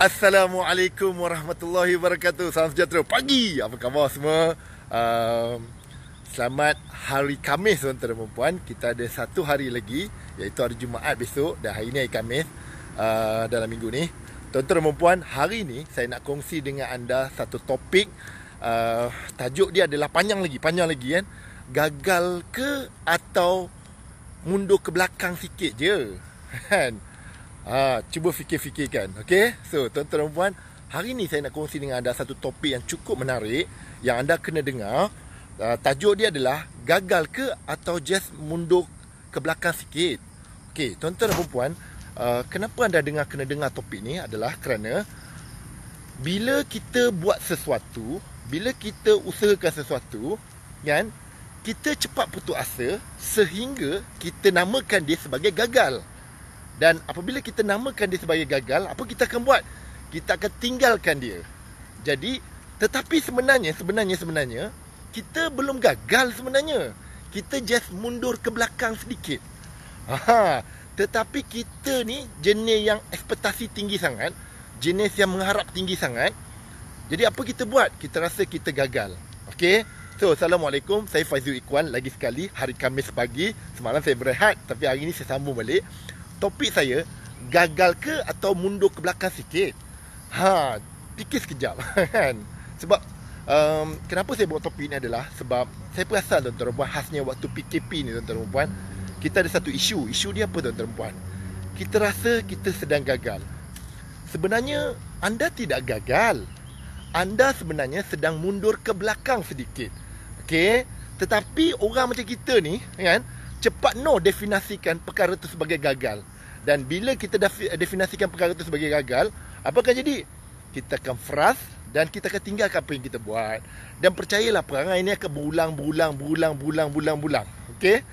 Assalamualaikum warahmatullahi wabarakatuh Salam sejahtera Pagi Apa khabar semua uh, Selamat hari Khamis tuan-tuan dan perempuan Kita ada satu hari lagi Iaitu hari Jumaat besok Dan hari ini hari Khamis uh, Dalam minggu ni Tuan-tuan dan perempuan Hari ini saya nak kongsi dengan anda Satu topik uh, Tajuk dia adalah panjang lagi Panjang lagi kan Gagal ke Atau Mundur ke belakang sikit je kan? Ha, cuba fikir-fikirkan. okey. So, tuan-tuan dan puan, hari ini saya nak kongsi dengan anda satu topik yang cukup menarik yang anda kena dengar. Uh, tajuk dia adalah gagal ke atau just mundur ke belakang sikit. Okey, tuan-tuan dan puan, uh, ha, kenapa anda dengar kena dengar topik ni adalah kerana bila kita buat sesuatu, bila kita usahakan sesuatu, kan? Kita cepat putus asa sehingga kita namakan dia sebagai gagal. Dan apabila kita namakan dia sebagai gagal, apa kita akan buat? Kita akan tinggalkan dia. Jadi, tetapi sebenarnya, sebenarnya, sebenarnya, kita belum gagal sebenarnya. Kita just mundur ke belakang sedikit. Aha. Tetapi kita ni jenis yang ekspektasi tinggi sangat. Jenis yang mengharap tinggi sangat. Jadi apa kita buat? Kita rasa kita gagal. Okay? So, Assalamualaikum. Saya Faizul Ikhwan. Lagi sekali hari Kamis pagi. Semalam saya berehat. Tapi hari ni saya sambung balik topik saya gagal ke atau mundur ke belakang sikit ha fikir sekejap kan sebab um, kenapa saya buat topik ni adalah sebab saya perasan tuan-tuan dan puan khasnya waktu PKP ni tuan-tuan dan puan kita ada satu isu isu dia apa tuan-tuan dan puan kita rasa kita sedang gagal sebenarnya anda tidak gagal anda sebenarnya sedang mundur ke belakang sedikit okey tetapi orang macam kita ni kan cepat no definasikan perkara tu sebagai gagal dan bila kita definasikan perkara itu sebagai gagal, apa akan jadi? Kita akan fras dan kita akan tinggalkan apa yang kita buat. Dan percayalah perangai ini akan berulang, berulang, berulang, berulang, berulang, berulang. Okey?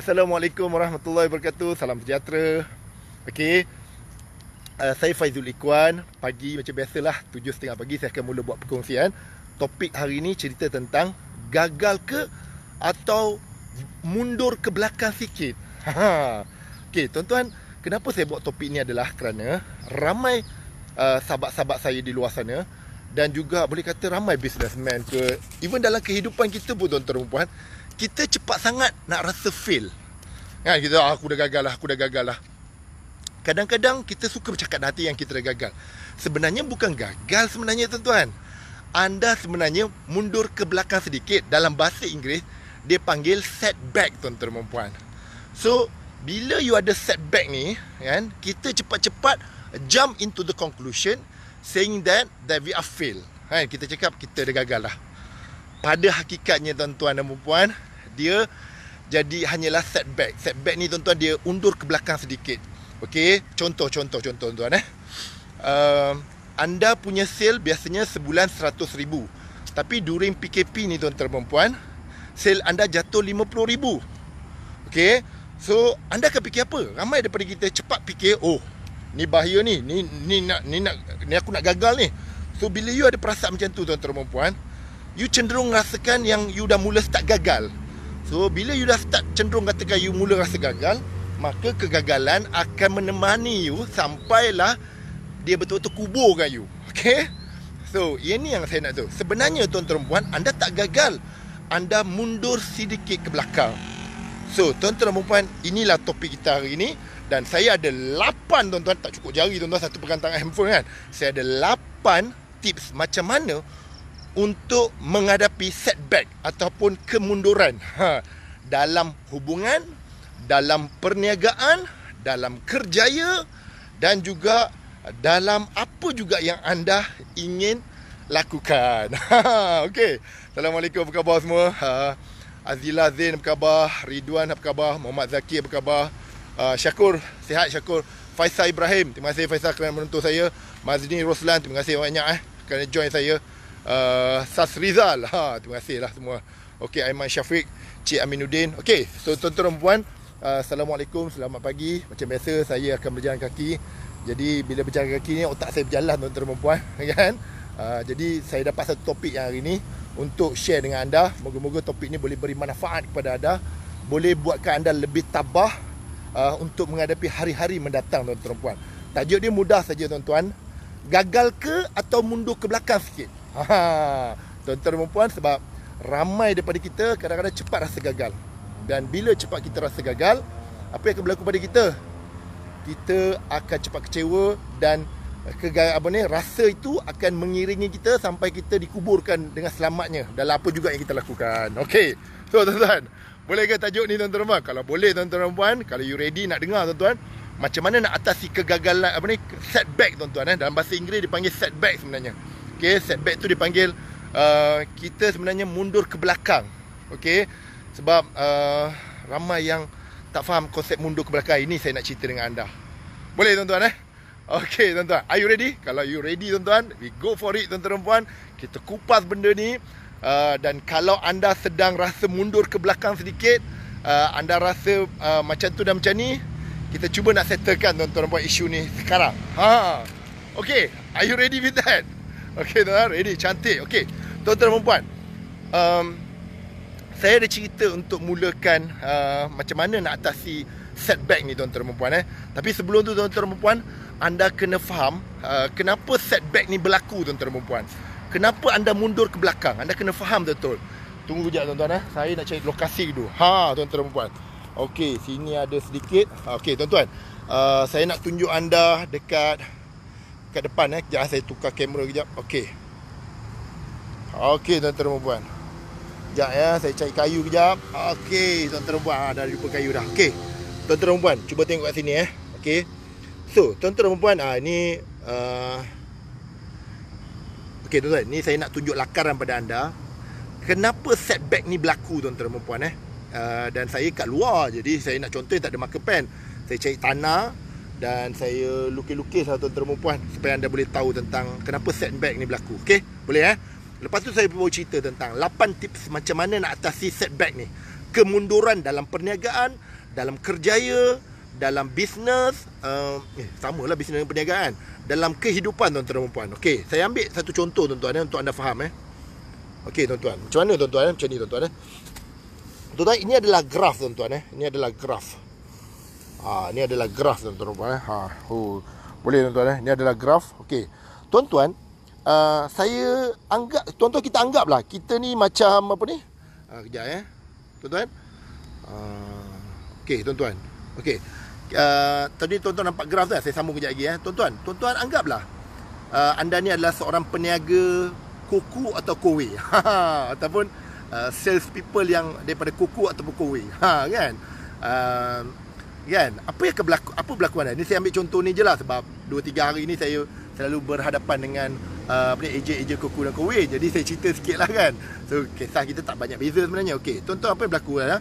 Assalamualaikum warahmatullahi wabarakatuh. Salam sejahtera. Okay, Uh, eh, saya Faizul Ikhwan. Pagi macam biasalah, 7.30 pagi saya akan mula buat perkongsian. Topik hari ini cerita tentang gagal ke atau mundur ke belakang sikit. Okay, tuan-tuan. Kenapa saya buat topik ni adalah kerana ramai uh, sahabat-sahabat saya di luar sana dan juga boleh kata ramai businessman ke even dalam kehidupan kita pun tuan-tuan dan puan kita cepat sangat nak rasa fail. Kan kita ah, aku dah gagal lah, aku dah gagal lah. Kadang-kadang kita suka bercakap hati yang kita dah gagal. Sebenarnya bukan gagal sebenarnya tuan-tuan. Anda sebenarnya mundur ke belakang sedikit dalam bahasa Inggeris dia panggil setback tuan-tuan dan puan. So bila you ada setback ni kan kita cepat-cepat jump into the conclusion saying that that we are fail kan kita cakap kita dah gagal lah pada hakikatnya tuan-tuan dan puan dia jadi hanyalah setback setback ni tuan-tuan dia undur ke belakang sedikit okey contoh contoh contoh tuan-tuan eh um, anda punya sale biasanya sebulan seratus ribu, tapi during PKP ni tuan-tuan dan puan sale anda jatuh lima puluh ribu. okey So anda akan fikir apa? Ramai daripada kita cepat fikir Oh ni bahaya ni Ni, ni, nak, ni, nak, ni aku nak gagal ni So bila you ada perasaan macam tu tuan-tuan dan You cenderung rasakan yang you dah mula start gagal So bila you dah start cenderung katakan you mula rasa gagal Maka kegagalan akan menemani you Sampailah dia betul-betul kuburkan you Okay So ini ya yang saya nak tu. Sebenarnya tuan-tuan dan anda tak gagal Anda mundur sedikit ke belakang So, tuan-tuan dan puan inilah topik kita hari ini dan saya ada 8 tuan-tuan tak cukup jari tuan-tuan satu pegang tangan handphone kan. Saya ada 8 tips macam mana untuk menghadapi setback ataupun kemunduran ha, dalam hubungan, dalam perniagaan, dalam kerjaya dan juga dalam apa juga yang anda ingin lakukan. Ha. Okay, Assalamualaikum apa khabar semua. Ha. Azila Zain apa khabar? Ridwan apa khabar? Muhammad Zaki apa khabar? Uh, ah, Syakur, sihat Syakur. Faisal Ibrahim, terima kasih Faisal kerana menonton saya. Mazni Roslan, terima kasih banyak eh kerana join saya. Uh, Sas Rizal, ha, terima kasih lah semua. Okey, Aiman Syafiq, Cik Aminuddin. Okey, so tuan-tuan dan puan, uh, Assalamualaikum, selamat pagi. Macam biasa, saya akan berjalan kaki. Jadi, bila berjalan kaki ni, otak saya berjalan tuan-tuan dan puan. Kan? Uh, jadi, saya dapat satu topik yang hari ni untuk share dengan anda. Moga-moga topik ini boleh beri manfaat kepada anda. Boleh buatkan anda lebih tabah uh, untuk menghadapi hari-hari mendatang tuan-tuan puan. Tajuk dia mudah saja tuan-tuan. Gagal ke atau mundur ke belakang sikit? Ha, ha. tuan-tuan dan puan sebab ramai daripada kita kadang-kadang cepat rasa gagal. Dan bila cepat kita rasa gagal, apa yang akan berlaku pada kita? Kita akan cepat kecewa dan kegaya apa ni rasa itu akan mengiringi kita sampai kita dikuburkan dengan selamatnya dalam apa juga yang kita lakukan okey so tuan-tuan boleh ke tajuk ni tuan-tuan puan kalau boleh tuan-tuan puan kalau you ready nak dengar tuan-tuan macam mana nak atasi kegagalan apa ni setback tuan-tuan eh dalam bahasa Inggeris dipanggil setback sebenarnya okey setback tu dipanggil uh, kita sebenarnya mundur ke belakang okey sebab uh, ramai yang tak faham konsep mundur ke belakang ini saya nak cerita dengan anda boleh tuan-tuan eh Okay, tuan-tuan, are you ready? Kalau you ready tuan-tuan, we go for it tuan-tuan dan puan. Kita kupas benda ni uh, dan kalau anda sedang rasa mundur ke belakang sedikit, uh, anda rasa uh, macam tu dan macam ni, kita cuba nak settlekan tuan-tuan dan puan isu ni sekarang. Ha. okay. are you ready with that? Okay, tuan-tuan, ready cantik. Okay, Tuan-tuan dan puan. Um, saya ada cerita untuk mulakan uh, macam mana nak atasi setback ni tuan-tuan dan puan eh. Tapi sebelum tu tuan-tuan dan puan, anda kena faham uh, kenapa setback ni berlaku tuan-tuan dan puan-puan. Kenapa anda mundur ke belakang? Anda kena faham betul. Tunggu kejap tuan-tuan eh. Saya nak cari lokasi dulu. Ha tuan-tuan dan puan-puan. Okey, sini ada sedikit. Okey tuan-tuan. Uh, saya nak tunjuk anda dekat dekat depan eh. Kejap ah, saya tukar kamera kejap. Okey. Okey tuan-tuan dan puan-puan. Kejap ya, eh. saya cari kayu kejap. Okey, tuan-tuan dan puan-puan, ha, ah, dah jumpa kayu dah. Okey. Tuan-tuan dan puan, cuba tengok kat sini eh. Okey. So tuan-tuan dan perempuan uh, ah, Ni uh, ah, Okay tuan-tuan Ni saya nak tunjuk lakaran pada anda Kenapa setback ni berlaku tuan-tuan dan perempuan eh? Uh, dan saya kat luar Jadi saya nak contoh tak ada marker pen Saya cari tanah Dan saya lukis-lukis lah tuan-tuan dan perempuan Supaya anda boleh tahu tentang Kenapa setback ni berlaku Okay boleh eh Lepas tu saya perlu cerita tentang 8 tips macam mana nak atasi setback ni Kemunduran dalam perniagaan Dalam kerjaya dalam bisnes uh, um, eh, sama lah bisnes dengan perniagaan dalam kehidupan tuan-tuan dan puan-puan okay, saya ambil satu contoh tuan-tuan eh, untuk anda faham eh. ok tuan-tuan macam mana tuan-tuan eh? macam ni tuan-tuan eh? tuan-tuan ini adalah graf tuan-tuan eh? ini adalah graf ha, ini adalah graf tuan-tuan dan puan-puan eh? ha, oh. boleh tuan-tuan eh? ini adalah graf ok tuan-tuan uh, saya anggap tuan-tuan kita anggap lah kita ni macam apa ni ha, kejap eh tuan-tuan uh, ah, ok tuan-tuan Okey. Uh, tadi tuan-tuan nampak graf tu kan? saya sambung kejap lagi eh. Tuan-tuan, tuan-tuan anggaplah uh, anda ni adalah seorang peniaga kuku atau kowe. ataupun uh, sales people yang daripada kuku ataupun kowe. Ha kan? Uh, kan? Apa yang berlaku apa berlaku anda? Ni saya ambil contoh ni je lah sebab 2 3 hari ni saya selalu berhadapan dengan uh, apa uh, ejen ejen kuku dan kowe. Jadi saya cerita sikit lah kan. So kisah kita tak banyak beza sebenarnya. Okey, tuan-tuan apa yang berlaku lah?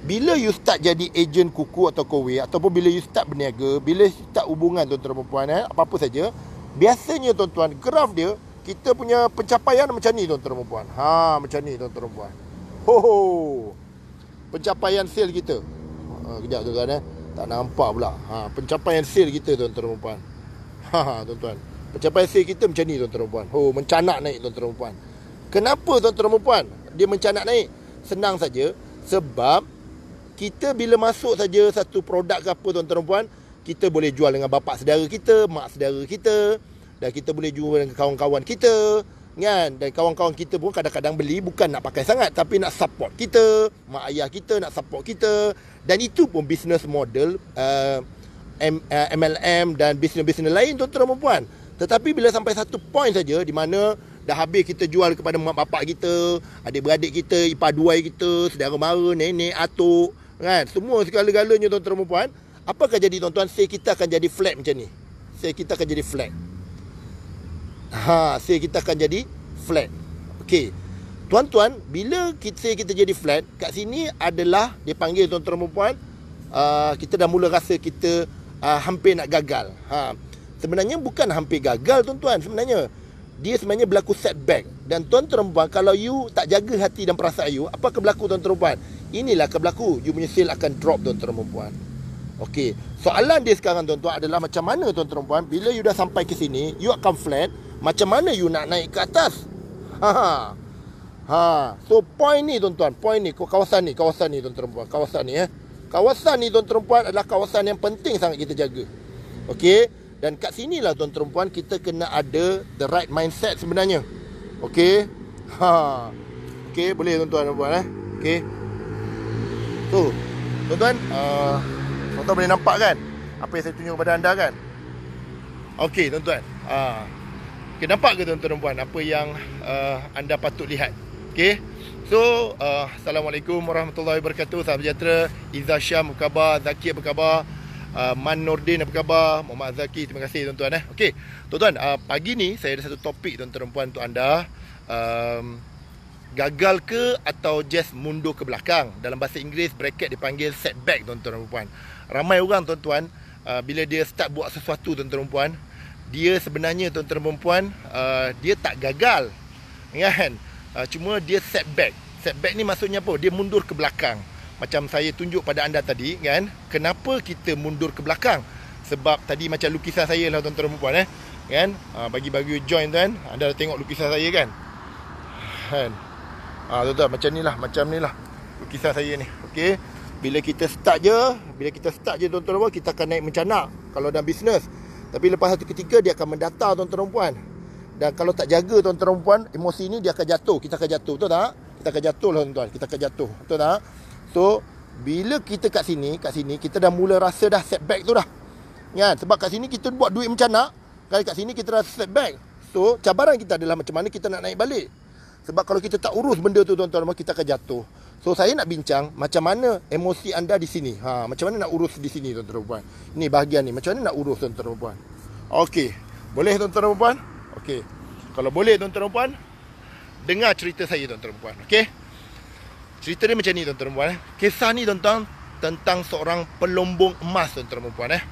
Bila you start jadi ejen kuku atau kowe Ataupun bila you start berniaga Bila you start hubungan tuan-tuan dan puan eh, Apa-apa saja Biasanya tuan-tuan Graf dia Kita punya pencapaian macam ni tuan-tuan dan puan ha, Macam ni tuan-tuan dan puan ho, ho. Pencapaian sale kita ha, Kejap tu kan eh Tak nampak pula ha, Pencapaian sale kita tuan-tuan dan puan ha, ha, tuan-tuan Pencapaian sale kita macam ni tuan-tuan dan puan ho, Mencanak naik tuan-tuan dan puan Kenapa tuan-tuan dan puan Dia mencanak naik Senang saja Sebab kita bila masuk saja satu produk ke apa tuan-tuan dan puan kita boleh jual dengan bapa saudara kita, mak saudara kita dan kita boleh jual dengan kawan-kawan kita kan dan kawan-kawan kita pun kadang-kadang beli bukan nak pakai sangat tapi nak support kita, mak ayah kita nak support kita dan itu pun business model uh, MLM uh, dan bisnes-bisnes lain tuan-tuan dan puan. Tetapi bila sampai satu point saja di mana dah habis kita jual kepada mak bapak kita, adik-beradik kita, ipar duai kita, saudara mara, nenek, atuk, kan semua segala-galanya tuan-tuan dan apa akan jadi tuan-tuan say kita akan jadi flat macam ni say kita akan jadi flat ha say kita akan jadi flat okey tuan-tuan bila kita say kita jadi flat kat sini adalah dipanggil tuan-tuan dan uh, kita dah mula rasa kita uh, hampir nak gagal ha sebenarnya bukan hampir gagal tuan-tuan sebenarnya dia sebenarnya berlaku setback dan tuan-tuan kalau you tak jaga hati dan perasaan you apa akan berlaku tuan-tuan inilah akan berlaku you punya sale akan drop tuan-tuan perempuan Okey, soalan dia sekarang tuan-tuan adalah macam mana tuan-tuan perempuan bila you dah sampai ke sini, you akan flat, macam mana you nak naik ke atas? Ha. Ha. ha. So point ni tuan-tuan, point ni kawasan ni, kawasan ni tuan-tuan perempuan, kawasan ni eh. Kawasan ni tuan-tuan perempuan adalah kawasan yang penting sangat kita jaga. Okay. dan kat sinilah tuan-tuan perempuan kita kena ada the right mindset sebenarnya. Okay. Ha. Okay, boleh tuan-tuan perempuan eh. Okey. Tu Tuan-tuan tuan uh, boleh nampak kan Apa yang saya tunjuk kepada anda kan Okey tuan-tuan uh, ah. okay, Nampak ke tuan-tuan dan Apa yang uh, anda patut lihat Okey So uh, Assalamualaikum warahmatullahi wabarakatuh Salam sejahtera Izzah Syam apa khabar Zaki apa khabar Uh, Man Nordin apa khabar Muhammad Azaki Terima kasih tuan-tuan eh. Okay Tuan-tuan uh, Pagi ni Saya ada satu topik Tuan-tuan Untuk anda um, gagal ke atau just mundur ke belakang dalam bahasa Inggeris bracket dipanggil setback tuan-tuan dan puan ramai orang tuan-tuan uh, bila dia start buat sesuatu tuan-tuan dan puan dia sebenarnya tuan-tuan dan puan uh, dia tak gagal kan uh, cuma dia setback setback ni maksudnya apa dia mundur ke belakang macam saya tunjuk pada anda tadi kan kenapa kita mundur ke belakang sebab tadi macam lukisan saya lah tuan-tuan dan puan eh kan uh, bagi-bagi join tuan anda dah tengok lukisan saya kan, kan? Ah tuan-tuan macam ni lah Macam ni lah kisah saya ni Okay Bila kita start je Bila kita start je tuan-tuan puan Kita akan naik macam nak Kalau dalam bisnes Tapi lepas satu ketiga Dia akan mendata tuan-tuan puan Dan kalau tak jaga tuan-tuan puan Emosi ni dia akan jatuh Kita akan jatuh Betul tak? Kita akan jatuh lah tuan-tuan Kita akan jatuh Betul tak? So Bila kita kat sini Kat sini Kita dah mula rasa dah setback tu dah Kan? Sebab kat sini kita buat duit macam nak Kali kat sini kita rasa setback So cabaran kita adalah macam mana kita nak naik balik sebab kalau kita tak urus benda tu tuan-tuan, maka kita akan jatuh. So saya nak bincang macam mana emosi anda di sini. Ha, macam mana nak urus di sini tuan-tuan dan puan. Ni bahagian ni. Macam mana nak urus tuan-tuan dan puan. Okey. Boleh tuan-tuan dan puan? Okey. Kalau boleh tuan-tuan dan puan, dengar cerita saya tuan-tuan dan puan. Okey. Cerita dia macam ni tuan-tuan dan puan. Eh. Kisah ni tuan-tuan tentang seorang pelombong emas tuan-tuan dan puan eh.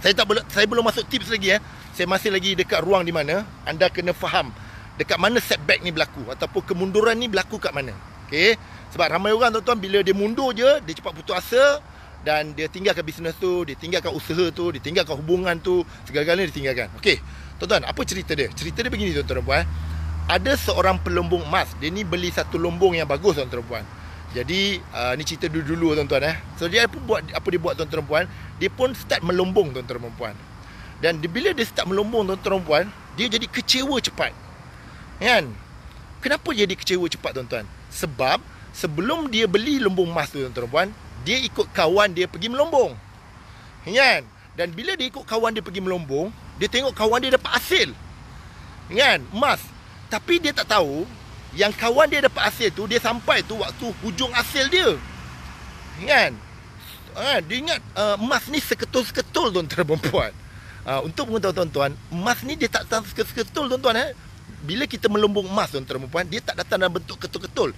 Saya tak boleh, saya belum masuk tips lagi eh. Saya masih lagi dekat ruang di mana anda kena faham dekat mana setback ni berlaku ataupun kemunduran ni berlaku kat mana okay? sebab ramai orang tuan-tuan bila dia mundur je dia cepat putus asa dan dia tinggalkan bisnes tu dia tinggalkan usaha tu dia tinggalkan hubungan tu segala-galanya ditinggalkan okey tuan-tuan apa cerita dia cerita dia begini tuan-tuan puan eh. ada seorang pelombong emas dia ni beli satu lombong yang bagus tuan-tuan puan jadi uh, ni cerita dulu-dulu tuan-tuan eh so dia apa buat apa dia buat tuan-tuan puan dia pun start melombong tuan-tuan puan dan bila dia start melombong tuan-tuan puan dia jadi kecewa cepat Kan? Kenapa jadi kecewa cepat tuan-tuan? Sebab sebelum dia beli lembung emas tu tuan-tuan puan, dia ikut kawan dia pergi melombong. Kan? Dan bila dia ikut kawan dia pergi melombong, dia tengok kawan dia dapat hasil. Kan? Emas. Tapi dia tak tahu yang kawan dia dapat hasil tu dia sampai tu waktu hujung hasil dia. Kan? Kan? Dia ingat uh, emas ni seketul-seketul tuan-tuan puan. Uh, untuk mengetahui tuan-tuan, emas ni dia tak seketul-seketul tuan-tuan eh bila kita melumbung emas tuan-tuan puan dia tak datang dalam bentuk ketul-ketul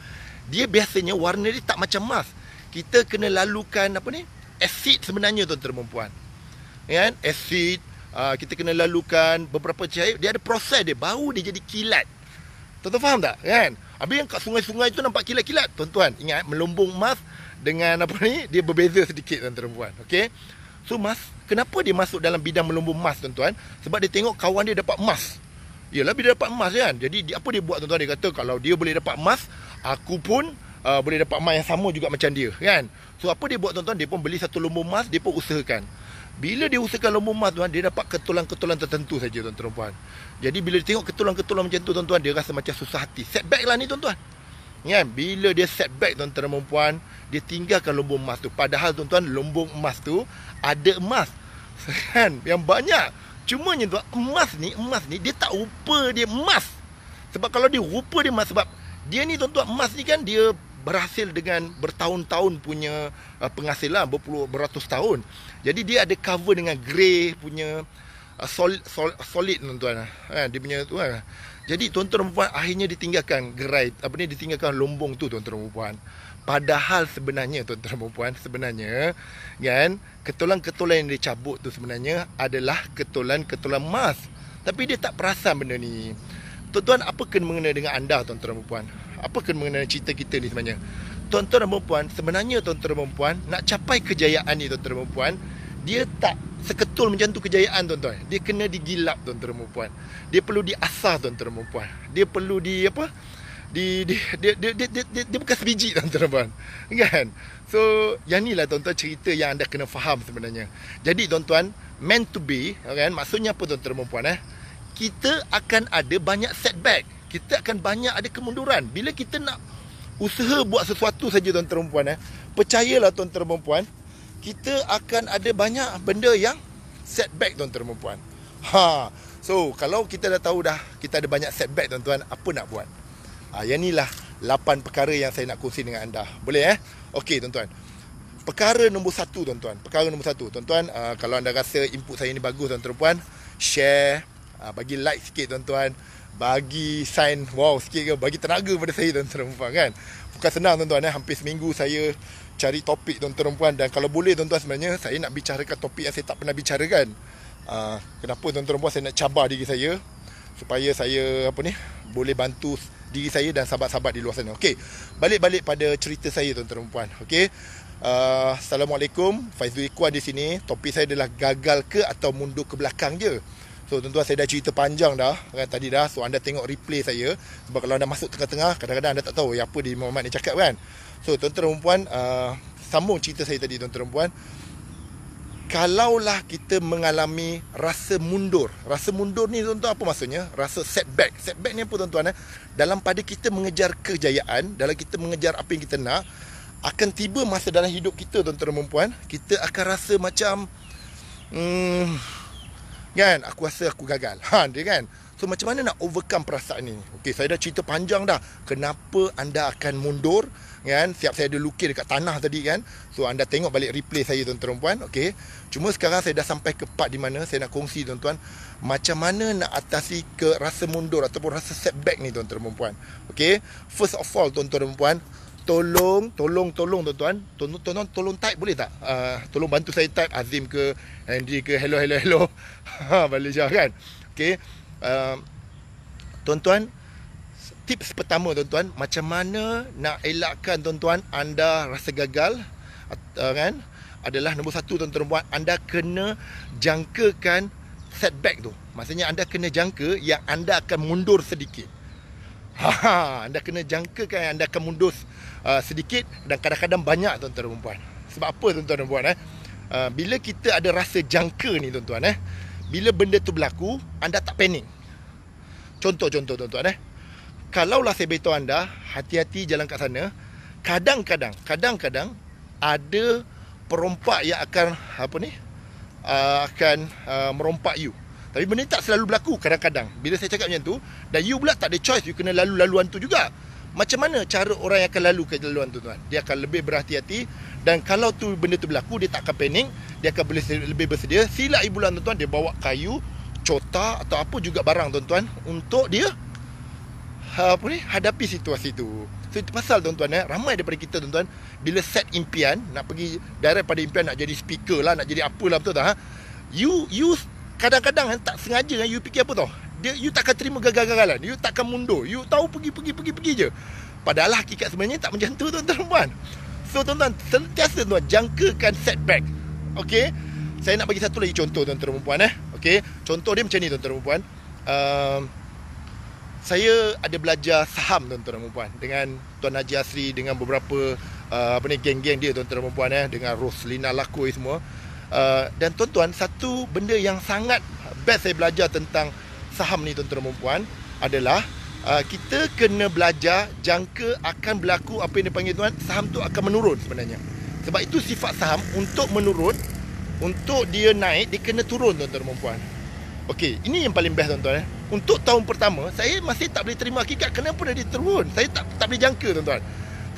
dia biasanya warna dia tak macam emas kita kena lalukan apa ni asid sebenarnya tuan-tuan puan kan asid ah, kita kena lalukan beberapa cair. dia ada proses dia baru dia jadi kilat tuan-tuan faham tak kan Abi yang kat sungai-sungai tu nampak kilat-kilat tuan-tuan ingat eh? melumbung emas dengan apa ni dia berbeza sedikit tuan-tuan puan okey so emas kenapa dia masuk dalam bidang melumbung emas tuan-tuan sebab dia tengok kawan dia dapat emas Yalah bila dapat emas kan Jadi apa dia buat tuan-tuan Dia kata kalau dia boleh dapat emas Aku pun uh, boleh dapat emas yang sama juga macam dia kan So apa dia buat tuan-tuan Dia pun beli satu lombor emas Dia pun usahakan bila dia usahakan lombor emas tuan Dia dapat ketulan-ketulan tertentu saja tuan-tuan perempuan Jadi bila dia tengok ketulan-ketulan macam tu tuan-tuan Dia rasa macam susah hati Setback lah ni tuan-tuan kan? Bila dia setback tuan-tuan perempuan Dia tinggalkan lombong emas tu Padahal tuan-tuan lombor emas tu Ada emas kan? Yang banyak Cumanya tuan Emas ni Emas ni Dia tak rupa dia emas Sebab kalau dia rupa dia emas Sebab Dia ni tuan-tuan Emas ni kan dia Berhasil dengan Bertahun-tahun punya uh, Penghasilan lah, Berpuluh beratus tahun Jadi dia ada cover dengan Grey punya uh, Solid, sol, solid tuan-tuan ha, Dia punya tuan ha. Jadi tuan-tuan perempuan Akhirnya ditinggalkan Gerai Apa ni ditinggalkan lombong tu Tuan-tuan perempuan -tuan, Padahal sebenarnya tuan-tuan dan puan-puan sebenarnya kan ketulan-ketulan yang dicabut tu sebenarnya adalah ketulan-ketulan emas. Tapi dia tak perasan benda ni. Tuan-tuan apa kena mengenai dengan anda tuan-tuan dan puan-puan? Apa kena mengenai cerita kita ni sebenarnya? Tuan-tuan dan puan-puan sebenarnya tuan-tuan dan puan-puan nak capai kejayaan ni tuan-tuan dan puan-puan dia tak seketul macam tu kejayaan tuan-tuan. Dia kena digilap tuan-tuan dan puan-puan. Dia perlu diasah tuan-tuan dan puan-puan. Dia perlu di apa? di dia dia dia dia, dia, dia bukan sebiji lah, tuan-tuan. Kan? So, yang inilah tuan-tuan cerita yang anda kena faham sebenarnya. Jadi tuan-tuan, meant to be, kan? Maksudnya apa tuan-tuan dan puan eh? Kita akan ada banyak setback. Kita akan banyak ada kemunduran bila kita nak usaha buat sesuatu saja tuan-tuan dan puan eh. Percayalah tuan-tuan puan, kita akan ada banyak benda yang setback tuan-tuan puan. Ha. So, kalau kita dah tahu dah kita ada banyak setback tuan-tuan, apa nak buat? Ha, yang inilah lapan perkara yang saya nak kongsi dengan anda. Boleh eh? Okey tuan-tuan. Perkara nombor satu tuan-tuan. Perkara nombor satu. Tuan-tuan, uh, kalau anda rasa input saya ni bagus tuan-tuan puan, share, uh, bagi like sikit tuan-tuan. Bagi sign wow sikit ke, bagi tenaga pada saya tuan-tuan puan kan. Bukan senang tuan-tuan eh. Hampir seminggu saya cari topik tuan-tuan puan. Dan kalau boleh tuan-tuan sebenarnya, saya nak bicarakan topik yang saya tak pernah bicarakan. Uh, kenapa tuan-tuan puan saya nak cabar diri saya. Supaya saya apa ni, boleh bantu... Uh, diri saya dan sahabat-sahabat di luar sana. Okey. Balik-balik pada cerita saya tuan-tuan dan puan. Okey. Uh, Assalamualaikum. Faizul Ikhwan di sini. Topik saya adalah gagal ke atau mundur ke belakang je. So tuan-tuan saya dah cerita panjang dah kan tadi dah. So anda tengok replay saya sebab kalau anda masuk tengah-tengah kadang-kadang anda tak tahu apa di Muhammad ni cakap kan. So tuan-tuan dan puan uh, sambung cerita saya tadi tuan-tuan dan puan kalaulah kita mengalami rasa mundur. Rasa mundur ni tuan-tuan apa maksudnya? Rasa setback. Setback ni apa tuan-tuan? Eh? Dalam pada kita mengejar kejayaan, dalam kita mengejar apa yang kita nak, akan tiba masa dalam hidup kita tuan-tuan dan perempuan, kita akan rasa macam... Hmm, kan? Aku rasa aku gagal. Ha, dia kan? So macam mana nak overcome perasaan ni? Okay, saya dah cerita panjang dah. Kenapa anda akan mundur? kan siap saya ada lukis dekat tanah tadi kan so anda tengok balik replay saya tuan-tuan puan okey cuma sekarang saya dah sampai ke part di mana saya nak kongsi tuan-tuan macam mana nak atasi ke rasa mundur ataupun rasa setback ni tuan-tuan dan puan okey first of all tuan-tuan dan puan tolong tolong tolong tuan-tuan tolong, tolong tolong type boleh tak uh, tolong bantu saya type Azim ke Andy ke hello hello hello ha balik jawab kan okey uh, tuan-tuan tips pertama tuan-tuan macam mana nak elakkan tuan-tuan anda rasa gagal uh, kan adalah nombor satu tuan-tuan anda kena jangkakan setback tu maksudnya anda kena jangka yang anda akan mundur sedikit Haha, ha, anda kena jangkakan yang anda akan mundur uh, sedikit dan kadang-kadang banyak tuan-tuan Sebab apa tuan-tuan eh? Uh, bila kita ada rasa jangka ni tuan-tuan eh, bila benda tu berlaku, anda tak panik. Contoh-contoh tuan-tuan eh kalaulah saya beritahu anda hati-hati jalan kat sana kadang-kadang kadang-kadang ada perompak yang akan apa ni uh, akan uh, merompak you tapi benda tak selalu berlaku kadang-kadang bila saya cakap macam tu dan you pula tak ada choice you kena lalu laluan tu juga macam mana cara orang yang akan lalu ke laluan tu tuan dia akan lebih berhati-hati dan kalau tu benda tu berlaku dia tak akan panik dia akan boleh lebih bersedia silap ibulan tuan-tuan dia bawa kayu cota atau apa juga barang tuan-tuan untuk dia Ah, apa ni hadapi situasi tu. So itu pasal tuan-tuan eh ramai daripada kita tuan-tuan bila set impian nak pergi direct pada impian nak jadi speaker lah nak jadi apalah betul tak ha? You you kadang-kadang eh, tak sengaja kan you fikir apa tau? Dia you takkan terima gagal-gagalan. You takkan mundur. You tahu pergi pergi pergi pergi je. Padahal hakikat sebenarnya tak macam tu tuan-tuan puan. So tuan-tuan sentiasa tuan jangkakan setback. Okay Saya nak bagi satu lagi contoh tuan-tuan puan eh. Okay Contoh dia macam ni tuan-tuan puan. uh, ehm, saya ada belajar saham tuan-tuan dan puan dengan tuan Haji Asri dengan beberapa uh, apa ni geng-geng dia tuan-tuan dan puan eh dengan Roslina Lakoi semua uh, dan tuan-tuan satu benda yang sangat best saya belajar tentang saham ni tuan-tuan dan puan adalah uh, kita kena belajar jangka akan berlaku apa yang dipanggil tuan saham tu akan menurun sebenarnya sebab itu sifat saham untuk menurun untuk dia naik dia kena turun tuan-tuan dan puan okey ini yang paling best tuan-tuan eh untuk tahun pertama saya masih tak boleh terima hakikat kenapa dia diturun saya tak tak boleh jangka tuan-tuan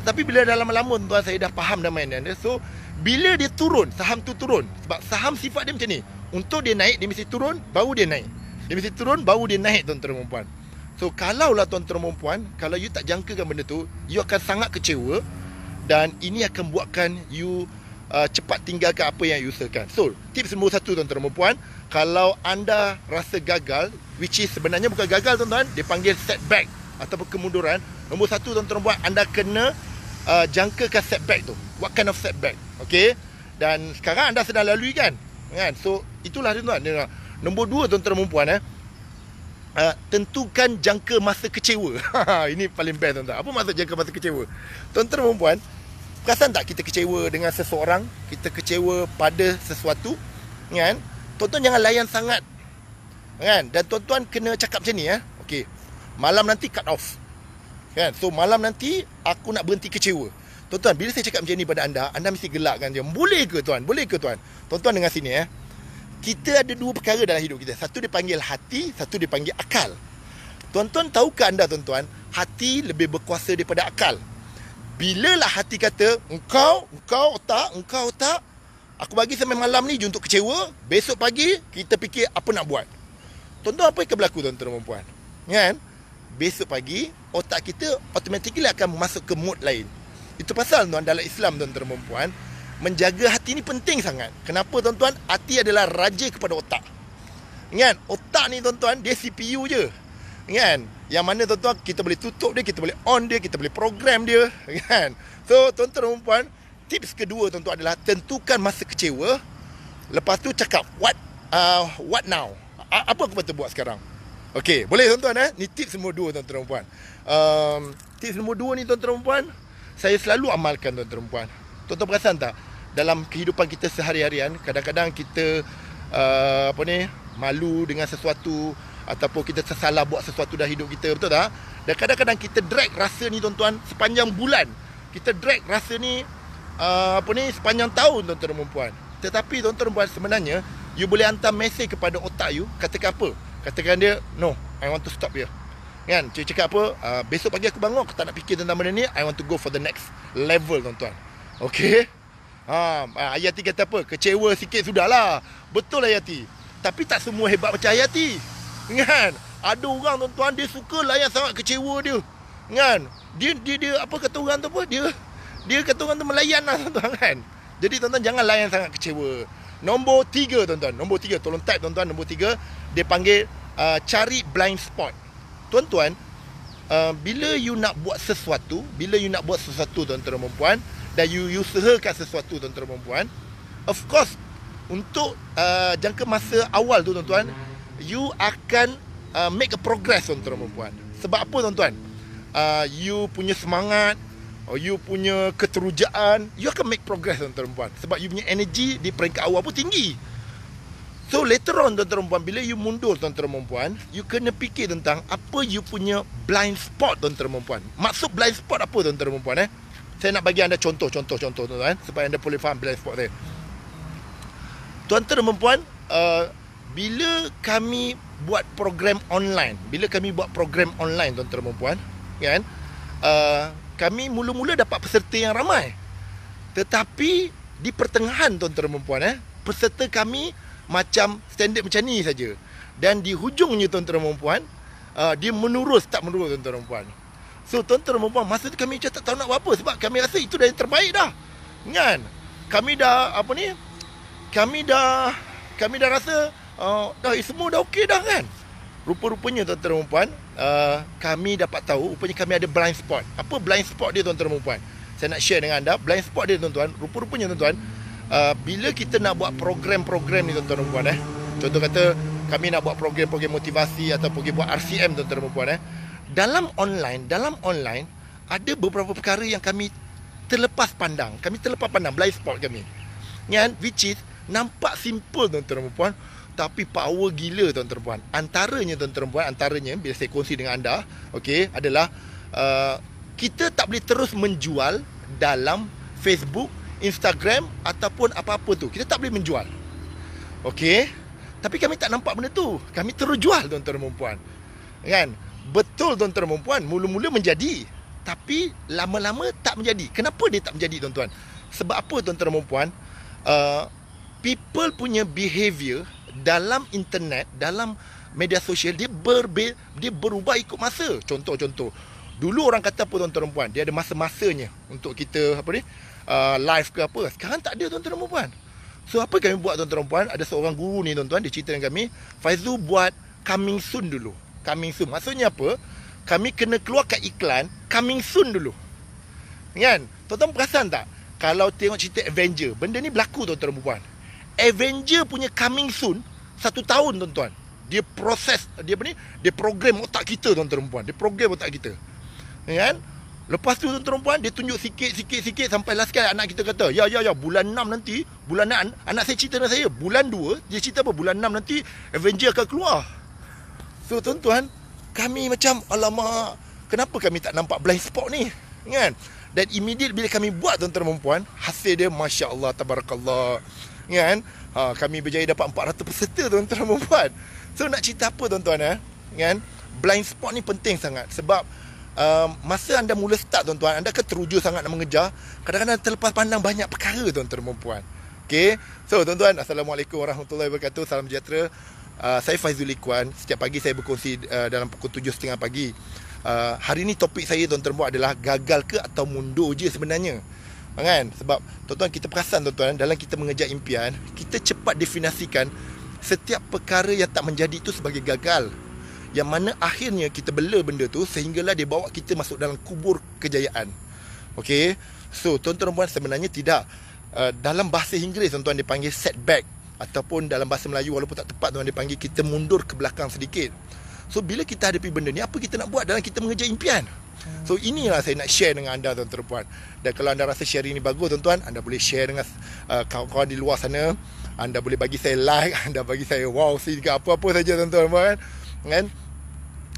tetapi bila dah lama-lama tuan-tuan saya dah faham dah mainan dia so bila dia turun saham tu turun sebab saham sifat dia macam ni untuk dia naik dia mesti turun baru dia naik dia mesti turun baru dia naik tuan-tuan dan puan so kalaulah tuan-tuan dan puan kalau you tak jangkakan benda tu you akan sangat kecewa dan ini akan buatkan you uh, cepat tinggalkan apa yang you usahakan so tips nombor satu tuan-tuan dan puan kalau anda rasa gagal which is sebenarnya bukan gagal tuan-tuan dipanggil setback atau kemunduran nombor satu tuan-tuan buat anda kena uh, jangkakan setback tu what kind of setback Okay. dan sekarang anda sedang lalui kan kan so itulah tuan-tuan nombor dua tuan-tuan perempuan puan eh Uh, tentukan jangka masa kecewa Ini paling best tuan-tuan Apa maksud jangka masa kecewa Tuan-tuan perempuan Perasan tak kita kecewa dengan seseorang Kita kecewa pada sesuatu Kan tuan-tuan jangan layan sangat. Kan? Dan tuan-tuan kena cakap macam ni ya. okay? Malam nanti cut off. Kan? So malam nanti aku nak berhenti kecewa. Tuan-tuan, bila saya cakap macam ni pada anda, anda mesti gelak kan dia. Boleh ke tuan? Boleh ke tuan? Tuan-tuan dengar sini ya. Kita ada dua perkara dalam hidup kita. Satu dipanggil hati, satu dipanggil akal. Tuan-tuan tahu ke anda tuan-tuan, hati lebih berkuasa daripada akal. Bilalah hati kata, engkau, engkau tak, engkau tak, Aku bagi sampai malam ni untuk kecewa. Besok pagi kita fikir apa nak buat. Tuan-tuan apa yang akan berlaku tuan-tuan dan puan Kan? Besok pagi otak kita automatically akan masuk ke mood lain. Itu pasal tuan dalam Islam tuan-tuan dan puan menjaga hati ni penting sangat. Kenapa tuan-tuan? Hati adalah raja kepada otak. Kan? Otak ni tuan-tuan dia CPU je. Kan? Yang mana tuan-tuan kita boleh tutup dia, kita boleh on dia, kita boleh program dia. Kan? So tuan-tuan dan puan tips kedua tentu adalah tentukan masa kecewa lepas tu cakap what uh, what now A- apa aku patut buat sekarang okey boleh tuan-tuan eh ni tips nombor dua tuan-tuan dan puan um, tips nombor dua ni tuan-tuan dan puan saya selalu amalkan tuan-tuan dan puan tuan-tuan perasan tak dalam kehidupan kita sehari-harian kadang-kadang kita uh, apa ni malu dengan sesuatu ataupun kita tersalah buat sesuatu dalam hidup kita betul tak dan kadang-kadang kita drag rasa ni tuan-tuan sepanjang bulan kita drag rasa ni uh, apa ni sepanjang tahun tuan-tuan dan puan. Tetapi tuan-tuan dan puan sebenarnya you boleh hantar mesej kepada otak you katakan apa? Katakan dia no, I want to stop here. Kan? Cik cakap apa? Uh, besok pagi aku bangun aku tak nak fikir tentang benda ni. I want to go for the next level tuan-tuan. Okay? Ha, uh, ha, Ayati kata apa? Kecewa sikit sudahlah. Betul Ayati. Tapi tak semua hebat macam Ayati. Kan? Ada orang tuan-tuan dia suka layan sangat kecewa dia. Kan? Dia, dia, dia apa kata orang tu apa? Dia dia kata orang tu melayan lah tuan-tuan kan. Jadi tuan-tuan jangan layan sangat kecewa. Nombor tiga tuan-tuan. Nombor tiga. Tolong type tuan-tuan. Nombor tiga. Dia panggil uh, cari blind spot. Tuan-tuan, uh, bila you nak buat sesuatu, bila you nak buat sesuatu tuan-tuan dan perempuan, dan you usahakan sesuatu tuan-tuan dan perempuan, of course, untuk uh, jangka masa awal tu tuan-tuan, you akan uh, make a progress tuan-tuan dan perempuan. Sebab apa tuan-tuan? Uh, you punya semangat, or oh, you punya keterujaan you akan make progress tuan perempuan sebab you punya energy di peringkat awal pun tinggi so later on tuan perempuan bila you mundur tuan perempuan you kena fikir tentang apa you punya blind spot tuan perempuan maksud blind spot apa tuan perempuan eh saya nak bagi anda contoh contoh contoh tuan eh? supaya anda boleh faham blind spot saya tuan perempuan uh, bila kami buat program online bila kami buat program online tuan perempuan kan uh, kami mula-mula dapat peserta yang ramai. Tetapi di pertengahan tuan-tuan dan puan-puan eh, peserta kami macam standard macam ni saja. Dan di hujungnya tuan-tuan dan puan-puan, uh, dia menurus tak menurus tuan-tuan dan puan So tuan-tuan dan puan-puan, masa tu kami macam tak tahu nak buat apa sebab kami rasa itu dah yang terbaik dah. Kan? Kami dah apa ni? Kami dah kami dah rasa uh, dah eh, semua dah okey dah kan? Rupa-rupanya tuan-tuan dan puan uh, Kami dapat tahu Rupanya kami ada blind spot Apa blind spot dia tuan-tuan dan puan Saya nak share dengan anda Blind spot dia tuan-tuan Rupa-rupanya tuan-tuan uh, Bila kita nak buat program-program ni tuan-tuan dan puan eh, Contoh kata Kami nak buat program-program motivasi Atau pergi buat RCM tuan-tuan dan puan eh, Dalam online Dalam online Ada beberapa perkara yang kami Terlepas pandang Kami terlepas pandang Blind spot kami Ni kan Which is Nampak simple tuan-tuan dan puan tapi power gila tuan terpuan. Antaranya tuan terpuan, antaranya bila saya kongsi dengan anda, okey, adalah uh, kita tak boleh terus menjual dalam Facebook, Instagram ataupun apa-apa tu. Kita tak boleh menjual. Okey. Tapi kami tak nampak benda tu. Kami terus jual tuan terpuan dan puan. Kan? Betul tuan terpuan dan puan, mula-mula menjadi tapi lama-lama tak menjadi. Kenapa dia tak menjadi tuan-tuan? Sebab apa tuan-tuan dan puan? Uh, people punya behavior dalam internet, dalam media sosial dia berbe, dia berubah ikut masa. Contoh-contoh. Dulu orang kata apa tuan-tuan dan puan? Dia ada masa-masanya untuk kita apa ni? Uh, live ke apa. Sekarang tak ada tuan-tuan dan puan. So apa kami buat tuan-tuan dan puan? Ada seorang guru ni tuan-tuan dia cerita dengan kami, Faizu buat coming soon dulu. Coming soon. Maksudnya apa? Kami kena keluar kat iklan coming soon dulu. Kan? Tuan-tuan perasan tak? Kalau tengok cerita Avenger, benda ni berlaku tuan-tuan dan puan. Avenger punya coming soon Satu tahun tuan-tuan Dia proses Dia apa ni Dia program otak kita tuan-tuan perempuan Dia program otak kita Ya kan Lepas tu tuan-tuan perempuan Dia tunjuk sikit-sikit-sikit Sampai last kali anak kita kata Ya ya ya Bulan 6 nanti Bulan 6 Anak saya cerita dengan saya Bulan 2 Dia cerita apa Bulan 6 nanti Avenger akan keluar So tuan-tuan Kami macam Alamak Kenapa kami tak nampak blind spot ni Kan dan immediate bila kami buat tuan-tuan dan puan hasil dia masya-Allah tabarakallah Ya kan ha, kami berjaya dapat 400 peserta tuan-tuan membuat so nak cerita apa tuan-tuan eh? Ya kan blind spot ni penting sangat sebab um, masa anda mula start tuan-tuan anda akan teruja sangat nak mengejar kadang-kadang terlepas pandang banyak perkara tuan-tuan perempuan Okay. So tuan-tuan Assalamualaikum warahmatullahi wabarakatuh Salam sejahtera uh, Saya Faizul Ikhwan Setiap pagi saya berkongsi uh, dalam pukul 7.30 pagi uh, Hari ni topik saya tuan-tuan adalah Gagal ke atau mundur je sebenarnya Ah, kan sebab tuan-tuan kita perasan tuan-tuan dalam kita mengejar impian kita cepat definasikan setiap perkara yang tak menjadi itu sebagai gagal yang mana akhirnya kita bela benda tu sehinggalah dia bawa kita masuk dalam kubur kejayaan okay? so tuan-tuan dan puan sebenarnya tidak uh, dalam bahasa Inggeris tuan-tuan dipanggil setback ataupun dalam bahasa Melayu walaupun tak tepat tuan-tuan dipanggil kita mundur ke belakang sedikit So bila kita hadapi benda ni Apa kita nak buat dalam kita mengejar impian So inilah saya nak share dengan anda tuan-tuan puan Dan kalau anda rasa sharing ni bagus tuan-tuan Anda boleh share dengan uh, kawan-kawan di luar sana Anda boleh bagi saya like Anda bagi saya wow sih apa-apa saja tuan-tuan puan Kan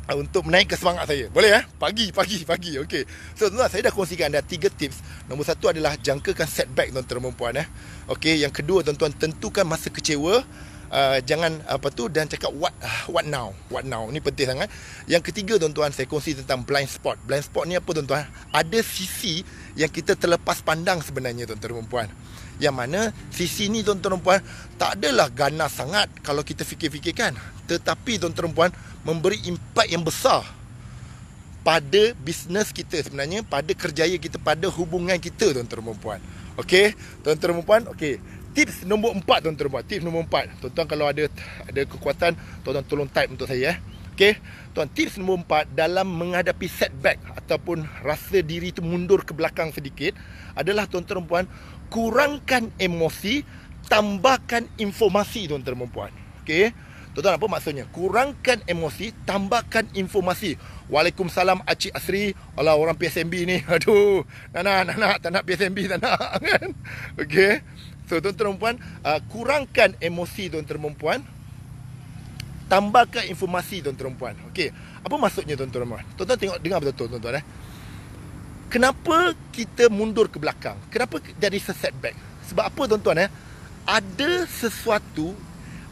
uh, untuk menaik ke semangat saya Boleh ya? Eh? Pagi, pagi, pagi Okay So tuan-tuan saya dah kongsikan anda Tiga tips Nombor satu adalah Jangkakan setback tuan-tuan dan puan eh? Okay Yang kedua tuan-tuan Tentukan masa kecewa Uh, jangan apa tu dan cakap what what now what now ni penting sangat yang ketiga tuan-tuan saya kongsi tentang blind spot blind spot ni apa tuan-tuan ada sisi yang kita terlepas pandang sebenarnya tuan-tuan dan puan yang mana sisi ni tuan-tuan dan puan tak adalah ganas sangat kalau kita fikir-fikirkan tetapi tuan-tuan dan puan memberi impak yang besar pada bisnes kita sebenarnya pada kerjaya kita pada hubungan kita tuan-tuan dan puan okey tuan-tuan dan puan okey tips nombor empat tuan-tuan buat. Tips nombor empat. Tuan-tuan kalau ada ada kekuatan, tuan-tuan tolong type untuk saya eh. Okey. Tuan, tips nombor empat dalam menghadapi setback ataupun rasa diri tu mundur ke belakang sedikit adalah tuan-tuan puan, kurangkan emosi, tambahkan informasi tuan-tuan dan puan. Okey. Tuan-tuan apa maksudnya? Kurangkan emosi, tambahkan informasi. Waalaikumsalam Acik Asri. Alah orang PSMB ni. Aduh. Nak nak nak tak nak PSMB tak nak kan. Okey. So tuan perempuan uh, kurangkan emosi tuan perempuan tambahkan informasi tuan perempuan. Okey. Apa maksudnya tuan perempuan? Tuan-tuan tengok dengar betul tuan-tuan eh. Kenapa kita mundur ke belakang? Kenapa jadi setback? Sebab apa tuan-tuan eh? Ada sesuatu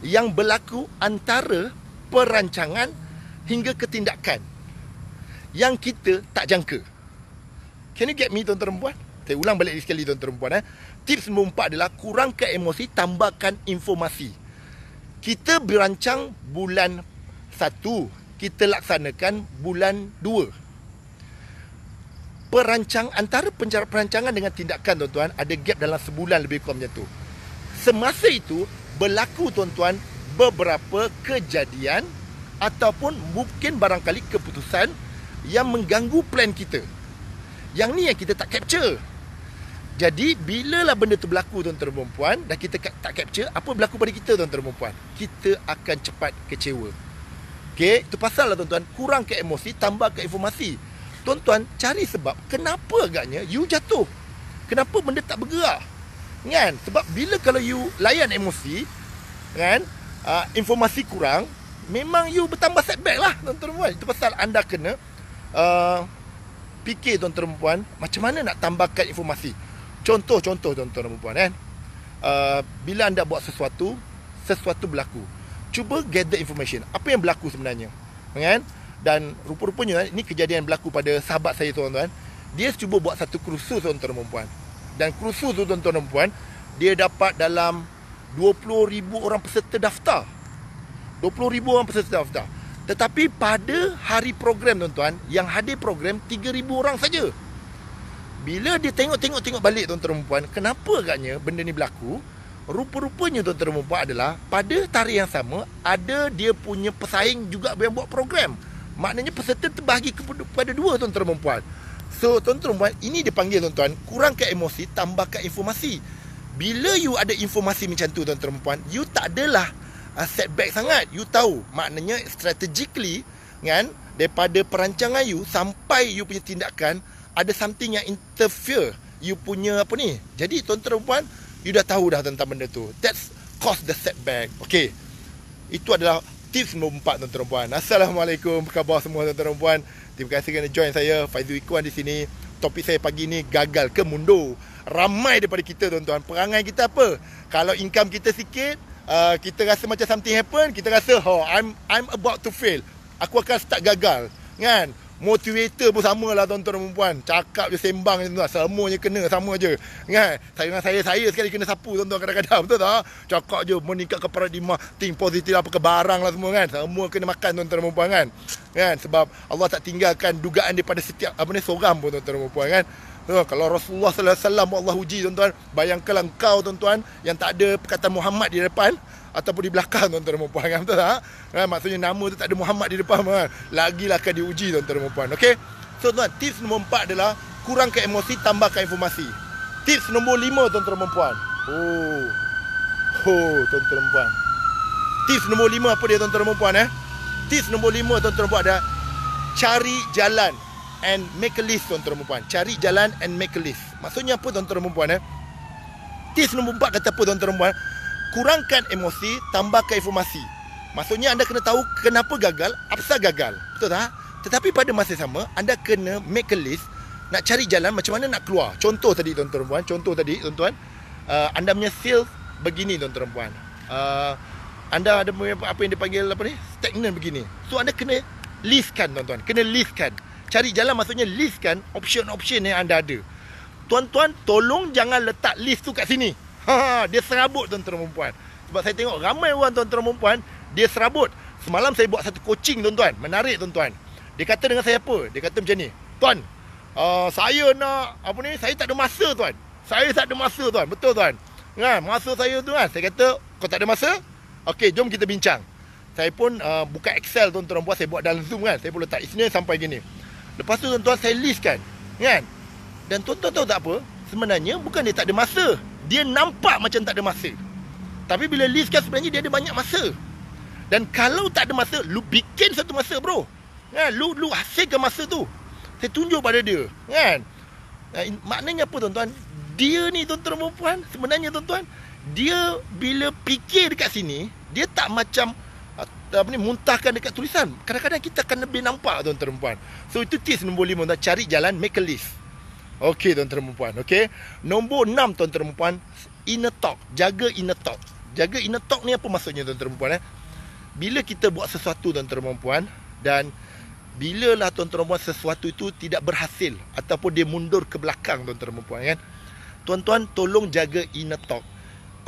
yang berlaku antara perancangan hingga ketindakan yang kita tak jangka. Can you get me tuan-tuan perempuan? Saya ulang balik sekali tuan-tuan perempuan eh tips nombor empat adalah kurangkan emosi, tambahkan informasi. Kita berancang bulan satu, kita laksanakan bulan dua. Perancang, antara perancangan dengan tindakan tuan-tuan, ada gap dalam sebulan lebih kurang macam tu. Semasa itu, berlaku tuan-tuan beberapa kejadian ataupun mungkin barangkali keputusan yang mengganggu plan kita. Yang ni yang kita tak capture. Jadi bila lah benda tu berlaku tuan-tuan dan puan dan kita tak capture apa berlaku pada kita tuan-tuan dan puan, kita akan cepat kecewa. Okey, itu pasallah tuan-tuan, kurang ke emosi, tambah ke informasi. Tuan-tuan cari sebab kenapa agaknya you jatuh. Kenapa benda tak bergerak? Kan? Sebab bila kalau you layan emosi, kan? Uh, informasi kurang, memang you bertambah setback lah tuan-tuan dan puan. Itu pasal anda kena uh, fikir tuan-tuan dan puan macam mana nak tambahkan informasi. Contoh, contoh, contoh, tuan puan eh. Uh, bila anda buat sesuatu, sesuatu berlaku. Cuba gather information. Apa yang berlaku sebenarnya? Kan? Dan rupa-rupanya, eh, ini kejadian yang berlaku pada sahabat saya, tuan-tuan. Dia cuba buat satu kursus, tuan-tuan dan puan. Dan kursus tuan-tuan dan puan, dia dapat dalam 20 ribu orang peserta daftar. 20 ribu orang peserta daftar. Tetapi pada hari program, tuan-tuan, yang hadir program, 3 ribu orang saja. Bila dia tengok-tengok-tengok balik tuan-tuan dan kenapa agaknya benda ni berlaku? Rupa-rupanya tuan-tuan dan adalah pada tarikh yang sama ada dia punya pesaing juga yang buat program. Maknanya peserta terbahagi kepada dua tuan-tuan dan So tuan-tuan dan puan, ini dipanggil tuan-tuan kurangkan emosi, tambahkan informasi. Bila you ada informasi macam tu tuan-tuan dan you tak adalah uh, setback sangat. You tahu maknanya strategically kan daripada perancangan you sampai you punya tindakan ada something yang interfere you punya apa ni. Jadi tuan-tuan puan, you dah tahu dah tentang benda tu. That's cause the setback. Okay. Itu adalah tips nombor empat tuan-tuan puan. Assalamualaikum. Apa khabar semua tuan-tuan puan. Terima kasih kerana join saya Faizu Ikuan di sini. Topik saya pagi ni gagal ke mundur. Ramai daripada kita tuan-tuan. Perangai kita apa? Kalau income kita sikit, uh, kita rasa macam something happen, kita rasa oh, I'm I'm about to fail. Aku akan start gagal. Kan? Motivator pun samalah tuan-tuan dan perempuan Cakap je sembang je tuan-tuan Semuanya kena sama je Ingat Saya dengan saya Saya sekali kena sapu tuan-tuan kadang-kadang Betul tak? Cakap je meningkat ke paradigma Think positif apa ke barang lah semua kan Semua kena makan tuan-tuan dan perempuan kan Kan sebab Allah tak tinggalkan dugaan daripada setiap Apa ni seorang pun tuan-tuan dan perempuan kan So, kalau Rasulullah SAW buat Allah uji tuan-tuan Bayangkanlah kau tuan-tuan Yang tak ada perkataan Muhammad di depan ataupun di belakang tuan-tuan dan puan kan betul tak kan? maksudnya nama tu tak ada Muhammad di depan kan ha. lagilah akan diuji tuan-tuan dan puan okey so tuan tips nombor 4 adalah kurangkan emosi tambahkan informasi tips nombor 5 tuan-tuan dan puan oh oh tuan-tuan dan puan tips nombor 5 apa dia tuan-tuan dan puan eh tips nombor 5 tuan-tuan dan puan adalah cari jalan and make a list tuan-tuan dan puan cari jalan and make a list maksudnya apa tuan-tuan dan puan eh Tips nombor 4 kata apa tuan-tuan dan puan eh? kurangkan emosi, tambahkan informasi. Maksudnya anda kena tahu kenapa gagal, apa gagal. Betul tak? Tetapi pada masa sama, anda kena make a list nak cari jalan macam mana nak keluar. Contoh tadi tuan-tuan puan, contoh tadi tuan-tuan, uh, anda punya sales begini tuan-tuan puan. Uh, anda ada apa yang dipanggil apa ni? Stagnant begini. So anda kena listkan tuan-tuan, kena listkan. Cari jalan maksudnya listkan option-option yang anda ada. Tuan-tuan tolong jangan letak list tu kat sini. Ha, ha, dia serabut tuan tuan perempuan sebab saya tengok ramai orang tuan tuan perempuan dia serabut semalam saya buat satu coaching tuan tuan menarik tuan tuan dia kata dengan saya apa dia kata macam ni tuan uh, saya nak apa ni saya tak ada masa tuan saya tak ada masa tuan betul tuan kan masa saya tu kan saya kata kau tak ada masa okey jom kita bincang saya pun uh, buka excel tuan tuan buat saya buat dalam zoom kan saya pun letak Isinya sampai gini lepas tu tuan tuan saya list kan kan dan tuan tuan tahu tak apa sebenarnya bukan dia tak ada masa dia nampak macam tak ada masa. Tapi bila listkan sebenarnya dia ada banyak masa. Dan kalau tak ada masa, lu bikin satu masa bro. Kan? Lu, lu hasilkan masa tu. Saya tunjuk pada dia. Kan? Nah, maknanya apa tuan-tuan? Dia ni tuan-tuan perempuan, sebenarnya tuan-tuan, dia bila fikir dekat sini, dia tak macam ah, apa ni muntahkan dekat tulisan. Kadang-kadang kita akan lebih nampak tuan-tuan So itu tips nombor lima tuan cari jalan make a list. Okey tuan-tuan dan puan-puan. Okey. Nombor 6 tuan-tuan dan puan inner talk. Jaga inner talk. Jaga inner talk ni apa maksudnya tuan-tuan dan puan eh? Bila kita buat sesuatu tuan-tuan dan puan dan bila lah tuan-tuan dan puan sesuatu itu tidak berhasil ataupun dia mundur ke belakang tuan-tuan dan puan kan? Tuan-tuan tolong jaga inner talk.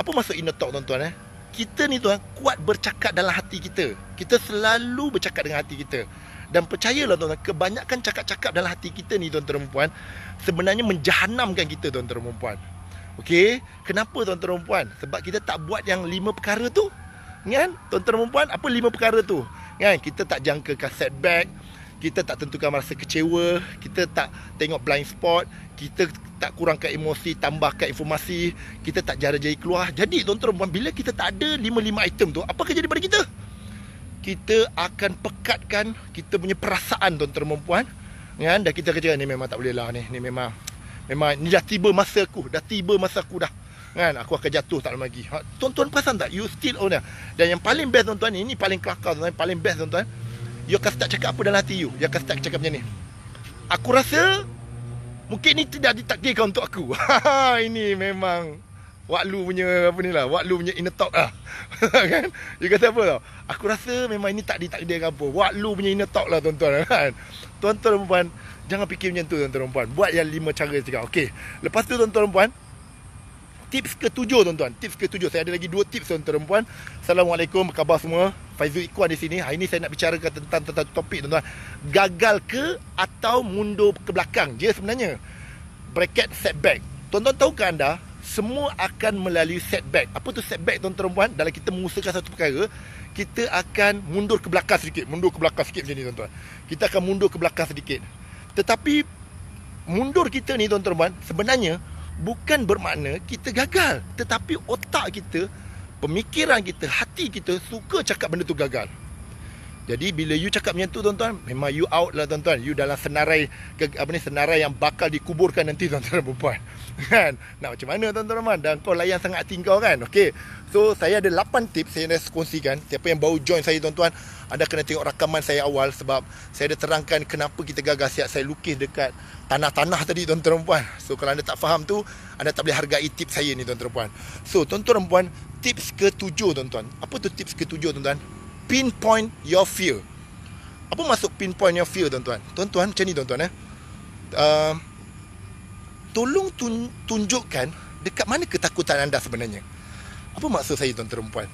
Apa maksud inner talk tuan-tuan eh? Kita ni tuan kuat bercakap dalam hati kita. Kita selalu bercakap dengan hati kita dan percayalah tuan-tuan kebanyakan cakap-cakap dalam hati kita ni tuan-tuan dan puan sebenarnya menjahanamkan kita tuan-tuan dan puan okey kenapa tuan-tuan dan puan sebab kita tak buat yang lima perkara tu kan tuan-tuan dan puan apa lima perkara tu kan kita tak jangkakan setback kita tak tentukan rasa kecewa kita tak tengok blind spot kita tak kurangkan emosi tambahkan informasi kita tak jarang jari keluar jadi tuan-tuan dan puan bila kita tak ada lima-lima item tu apa kerja daripada kita kita akan pekatkan kita punya perasaan tuan-tuan dan puan kan ya, dah kita kerja ni memang tak boleh lah ni ni memang memang ni dah tiba masa aku dah tiba masa aku dah kan aku akan jatuh tak lama lagi ha, tuan-tuan perasan tak you still owner dan yang paling best tuan-tuan ni ni paling kelakar tuan-tuan paling best tuan-tuan you akan start cakap apa dalam hati you you akan start cakap macam ni aku rasa mungkin ni tidak ditakdirkan untuk aku ha, ha, ha, ini memang Waklu punya apa ni lah Waklu punya inner talk lah kan? You kata apa tau Aku rasa memang ini tak ditakdirkan apa Waklu punya inner talk lah tuan-tuan kan? Tuan-tuan dan perempuan Jangan fikir macam tu tuan-tuan dan perempuan Buat yang lima cara juga. Okay Lepas tu tuan-tuan dan perempuan Tips ke tujuh tuan-tuan Tips ke tujuh Saya ada lagi dua tips tuan-tuan dan perempuan Assalamualaikum Khabar semua Faizul Ikhwan di sini Hari ini saya nak bicarakan tentang, tentang topik tuan-tuan Gagal ke Atau mundur ke belakang Dia sebenarnya Bracket setback Tuan-tuan tahukah anda semua akan melalui setback. Apa tu setback tuan-tuan puan? Dalam kita mengusahakan satu perkara, kita akan mundur ke belakang sedikit. Mundur ke belakang sedikit macam ni tuan-tuan. Kita akan mundur ke belakang sedikit. Tetapi mundur kita ni tuan-tuan puan sebenarnya bukan bermakna kita gagal. Tetapi otak kita, pemikiran kita, hati kita suka cakap benda tu gagal. Jadi bila you cakap macam tu tuan-tuan, memang you out lah tuan-tuan. You dalam senarai ke, apa ni senarai yang bakal dikuburkan nanti tuan-tuan dan puan. Kan? Nak macam mana tuan-tuan dan Dan kau layan sangat tinggal kan? Okey. So saya ada 8 tips saya nak kongsikan. Siapa yang baru join saya tuan-tuan, anda kena tengok rakaman saya awal sebab saya ada terangkan kenapa kita gagal siap saya lukis dekat tanah-tanah tadi tuan-tuan dan puan. So kalau anda tak faham tu, anda tak boleh hargai tips saya ni tuan-tuan dan puan. So tuan-tuan dan puan, tips ke-7 tuan-tuan. Apa tu tips ke-7 tuan-tuan? pinpoint your fear. Apa masuk pinpoint your fear tuan-tuan? Tuan-tuan macam ni tuan-tuan eh. Uh, tolong tun- tunjukkan dekat mana ketakutan anda sebenarnya. Apa maksud saya tuan-tuan perempuan?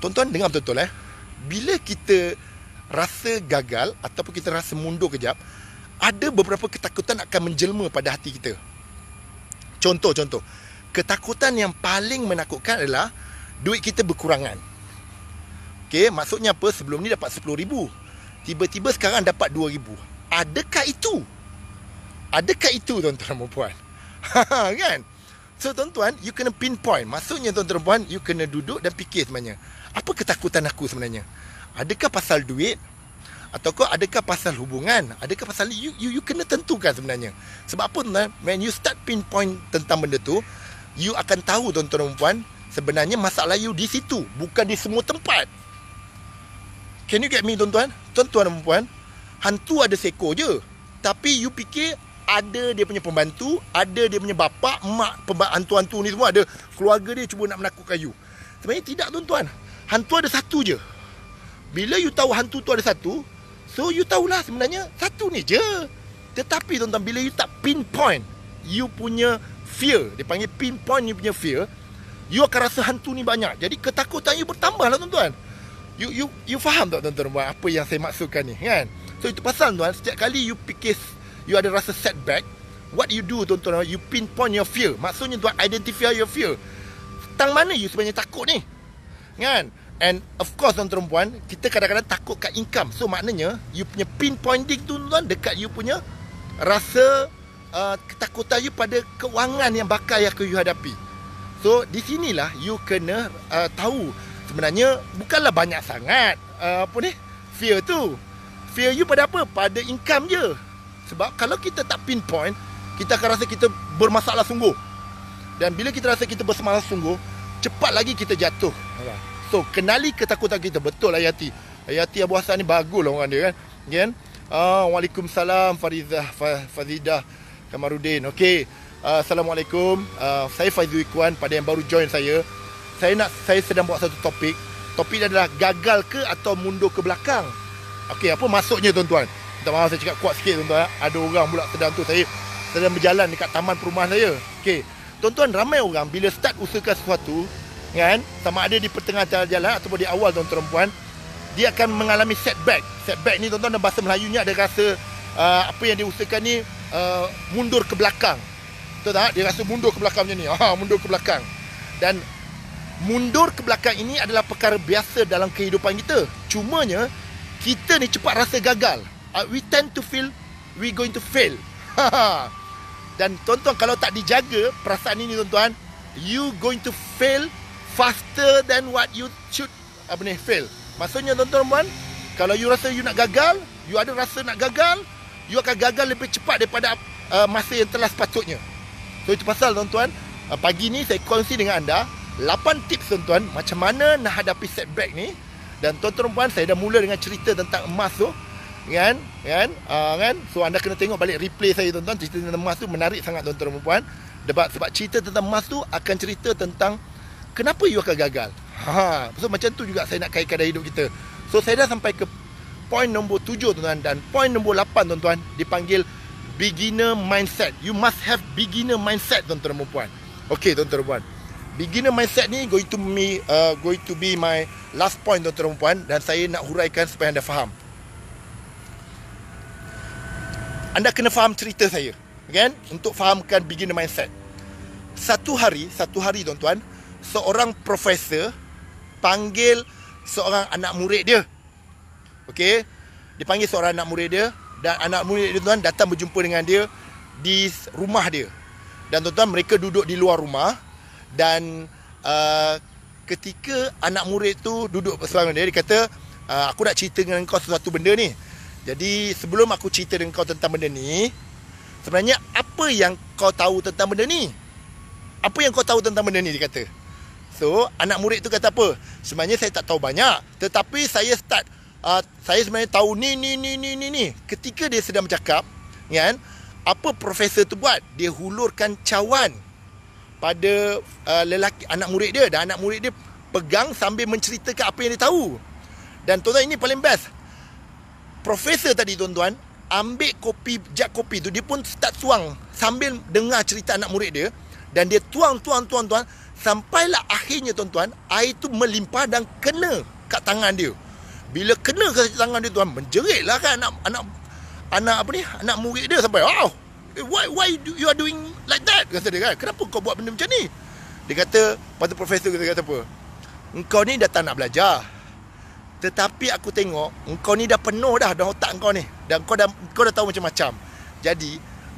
Tuan-tuan dengar betul-betul eh. Bila kita rasa gagal ataupun kita rasa mundur kejap, ada beberapa ketakutan akan menjelma pada hati kita. Contoh-contoh. Ketakutan yang paling menakutkan adalah duit kita berkurangan. Okey, maksudnya apa? Sebelum ni dapat 10,000. Tiba-tiba sekarang dapat 2,000. Adakah itu? Adakah itu tuan-tuan dan puan? kan? So tuan-tuan, you kena pinpoint. Maksudnya tuan-tuan dan puan, you kena duduk dan fikir sebenarnya. Apa ketakutan aku sebenarnya? Adakah pasal duit? Atau Ataukah adakah pasal hubungan? Adakah pasal you, you, you kena tentukan sebenarnya. Sebab apa tuan-tuan? When you start pinpoint tentang benda tu, you akan tahu tuan-tuan dan puan, sebenarnya masalah you di situ. Bukan di semua tempat. Can you get me tuan-tuan? Tuan-tuan dan puan, hantu ada seko je. Tapi you fikir ada dia punya pembantu, ada dia punya bapa, mak, hantu-hantu ni semua ada keluarga dia cuba nak menakutkan you. Sebenarnya tidak tuan-tuan. Hantu ada satu je. Bila you tahu hantu tu ada satu, so you tahulah sebenarnya satu ni je. Tetapi tuan-tuan bila you tak pinpoint you punya fear, dia panggil pinpoint you punya fear, you akan rasa hantu ni banyak. Jadi ketakutan you bertambahlah tuan-tuan you you you faham tak tuan-tuan buat apa yang saya maksudkan ni kan so itu pasal tuan setiap kali you fikir you ada rasa setback what you do tuan-tuan you pinpoint your fear maksudnya tuan identify your fear tang mana you sebenarnya takut ni kan and of course tuan perempuan kita kadang-kadang takut kat income so maknanya you punya pinpointing tu tuan dekat you punya rasa uh, ketakutan you pada kewangan yang bakal yang you hadapi so di sinilah you kena uh, tahu sebenarnya bukanlah banyak sangat uh, apa ni fear tu fear you pada apa pada income je sebab kalau kita tak pinpoint kita akan rasa kita bermasalah sungguh dan bila kita rasa kita bermasalah sungguh cepat lagi kita jatuh so kenali ketakutan kita betul lah Yati Yati Abu Hassan ni baguslah orang dia kan kan ah uh, waalaikumsalam Farizah Fazidah Kamarudin okey uh, assalamualaikum uh, saya Faizul Ikwan pada yang baru join saya saya nak saya sedang buat satu topik. Topik dia adalah gagal ke atau mundur ke belakang. Okey, apa maksudnya tuan-tuan? Minta maaf saya cakap kuat sikit tuan-tuan. Ada orang pula sedang tu saya sedang berjalan dekat taman perumahan saya. Okey. Tuan-tuan ramai orang bila start usahakan sesuatu kan sama ada di pertengahan jalan, jalan ataupun di awal tuan-tuan perempuan dia akan mengalami setback. Setback ni tuan-tuan bahasa Melayunya ada rasa uh, apa yang diusahakan ni uh, mundur ke belakang. Tuan tak? Dia rasa mundur ke belakang macam ni. Ha, mundur ke belakang. Dan mundur ke belakang ini adalah perkara biasa dalam kehidupan kita. Cumanya, kita ni cepat rasa gagal. Uh, we tend to feel we going to fail. Dan tuan-tuan, kalau tak dijaga perasaan ini tuan-tuan, you going to fail faster than what you should apa uh, ni, fail. Maksudnya tuan-tuan kalau you rasa you nak gagal, you ada rasa nak gagal, you akan gagal lebih cepat daripada uh, masa yang telah sepatutnya. So itu pasal tuan-tuan, uh, pagi ni saya kongsi dengan anda, Lapan tips tuan-tuan macam mana nak hadapi setback ni dan tuan-tuan puan saya dah mula dengan cerita tentang emas tu kan kan uh, kan so anda kena tengok balik replay saya tuan-tuan cerita tentang emas tu menarik sangat tuan-tuan puan debat sebab cerita tentang emas tu akan cerita tentang kenapa you akan gagal ha, ha so macam tu juga saya nak kaitkan dalam hidup kita so saya dah sampai ke point nombor tujuh, tuan-tuan dan point nombor lapan, tuan-tuan dipanggil beginner mindset you must have beginner mindset tuan-tuan puan okey tuan-tuan puan beginner mindset ni going to me uh, going to be my last point tuan-tuan dan puan dan saya nak huraikan supaya anda faham. Anda kena faham cerita saya, kan? Untuk fahamkan beginner mindset. Satu hari, satu hari tuan-tuan, seorang profesor panggil seorang anak murid dia. Okey? Dipanggil seorang anak murid dia dan anak murid dia tuan datang berjumpa dengan dia di rumah dia. Dan tuan-tuan mereka duduk di luar rumah dan uh, ketika anak murid tu duduk bersama dia dia kata uh, aku nak cerita dengan kau sesuatu benda ni jadi sebelum aku cerita dengan kau tentang benda ni sebenarnya apa yang kau tahu tentang benda ni apa yang kau tahu tentang benda ni dia kata so anak murid tu kata apa sebenarnya saya tak tahu banyak tetapi saya start uh, saya sebenarnya tahu ni ni ni ni ni ni ketika dia sedang bercakap kan apa profesor tu buat dia hulurkan cawan pada uh, lelaki anak murid dia dan anak murid dia pegang sambil menceritakan apa yang dia tahu. Dan tuan-tuan ini paling best. Profesor tadi tuan-tuan ambil kopi jak kopi tu dia pun start tuang sambil dengar cerita anak murid dia dan dia tuang tuang tuang tuang sampailah akhirnya tuan-tuan air tu melimpah dan kena kat tangan dia. Bila kena kat tangan dia tuan menjeritlah kan anak anak anak apa ni anak murid dia sampai wow eh, why why do you are doing like that kata dia kan kenapa kau buat benda macam ni dia kata pada profesor kata kata apa engkau ni datang nak belajar tetapi aku tengok engkau ni dah penuh dah dalam otak kau ni dan kau dah kau dah tahu macam-macam jadi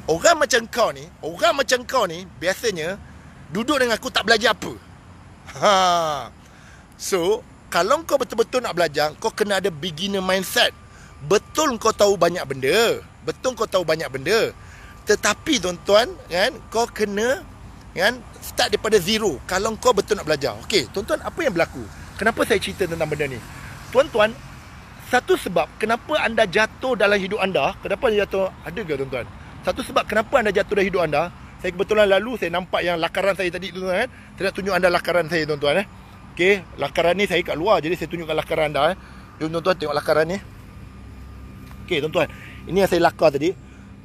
orang macam kau ni orang macam kau ni biasanya duduk dengan aku tak belajar apa ha so kalau kau betul-betul nak belajar kau kena ada beginner mindset betul kau tahu banyak benda betul kau tahu banyak benda tetapi tuan-tuan kan, kau kena kan start daripada zero kalau kau betul nak belajar. Okey, tuan-tuan apa yang berlaku? Kenapa saya cerita tentang benda ni? Tuan-tuan, satu sebab kenapa anda jatuh dalam hidup anda, kenapa anda jatuh ada ke tuan-tuan? Satu sebab kenapa anda jatuh dalam hidup anda, saya kebetulan lalu saya nampak yang lakaran saya tadi tuan-tuan kan. Saya nak tunjuk anda lakaran saya tuan-tuan eh. Okey, lakaran ni saya kat luar jadi saya tunjukkan lakaran anda eh. Jom tuan-tuan tengok lakaran ni. Okey tuan-tuan, ini yang saya lakar tadi.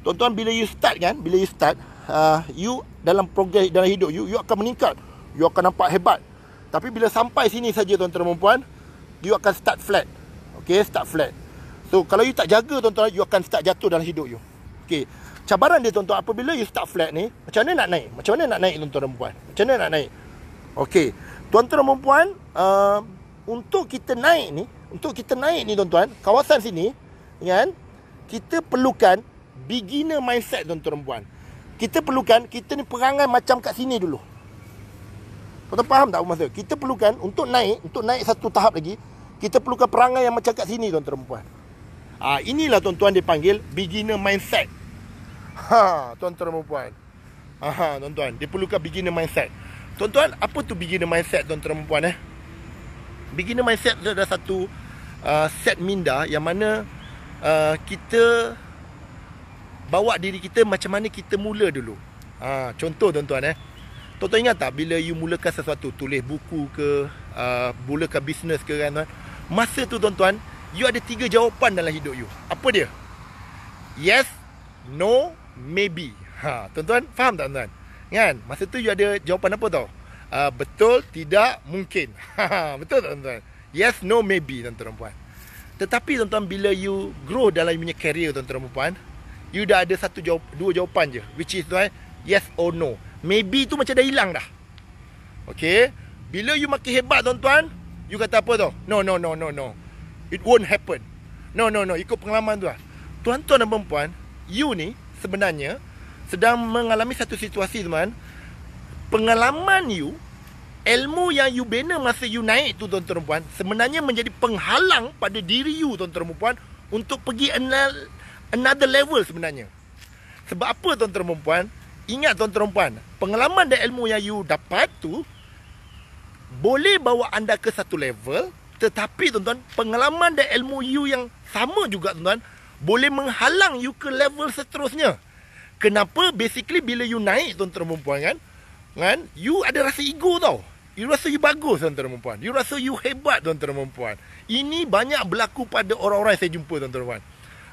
Tuan-tuan bila you start kan Bila you start uh, You dalam progres dalam hidup you You akan meningkat You akan nampak hebat Tapi bila sampai sini saja tuan-tuan dan perempuan You akan start flat Okay start flat So kalau you tak jaga tuan-tuan You akan start jatuh dalam hidup you Okay Cabaran dia tuan-tuan Apabila you start flat ni Macam mana nak naik Macam mana nak naik tuan-tuan dan perempuan Macam mana nak naik Okay Tuan-tuan dan perempuan uh, Untuk kita naik ni Untuk kita naik ni tuan-tuan Kawasan sini Kan Kita perlukan beginner mindset tuan-tuan puan. Kita perlukan kita ni perangai macam kat sini dulu. Tuan-tuan faham tak maksud Kita perlukan untuk naik, untuk naik satu tahap lagi, kita perlukan perangai yang macam kat sini tuan-tuan puan. Ha, inilah tuan-tuan dipanggil beginner mindset. Ha, tuan-tuan puan. Ha, ha, tuan-tuan, dia perlukan beginner mindset. Tuan-tuan, apa tu beginner mindset tuan-tuan puan eh? Beginner mindset adalah satu uh, set minda yang mana uh, kita bawa diri kita macam mana kita mula dulu. Ha, contoh tuan-tuan eh. Tuan-tuan ingat tak bila you mulakan sesuatu, tulis buku ke, uh, mulakan bisnes ke kan tuan. Masa tu tuan-tuan, you ada tiga jawapan dalam hidup you. Apa dia? Yes, no, maybe. Ha, tuan-tuan faham tak tuan-tuan? Kan? Masa tu you ada jawapan apa tau? Uh, betul, tidak, mungkin. Ha, betul tak tuan-tuan? Yes, no, maybe tuan-tuan. Tetapi tuan-tuan bila you grow dalam you punya career tuan-tuan puan you dah ada satu jawap, dua jawapan je which is why eh, yes or no maybe tu macam dah hilang dah okay bila you makin hebat tuan-tuan you kata apa tu no no no no no it won't happen no no no ikut pengalaman tu tuan-tuan dan perempuan you ni sebenarnya sedang mengalami satu situasi tuan pengalaman you ilmu yang you bina masa you naik tu tuan-tuan perempuan sebenarnya menjadi penghalang pada diri you tuan-tuan perempuan untuk pergi analisis another level sebenarnya. Sebab apa tuan-tuan perempuan? Ingat tuan-tuan perempuan, pengalaman dan ilmu yang you dapat tu boleh bawa anda ke satu level tetapi tuan-tuan, pengalaman dan ilmu you yang sama juga tuan-tuan boleh menghalang you ke level seterusnya. Kenapa? Basically bila you naik tuan-tuan perempuan kan, kan you ada rasa ego tau. You rasa you bagus tuan-tuan perempuan. You rasa you hebat tuan-tuan perempuan. Ini banyak berlaku pada orang-orang yang saya jumpa tuan-tuan perempuan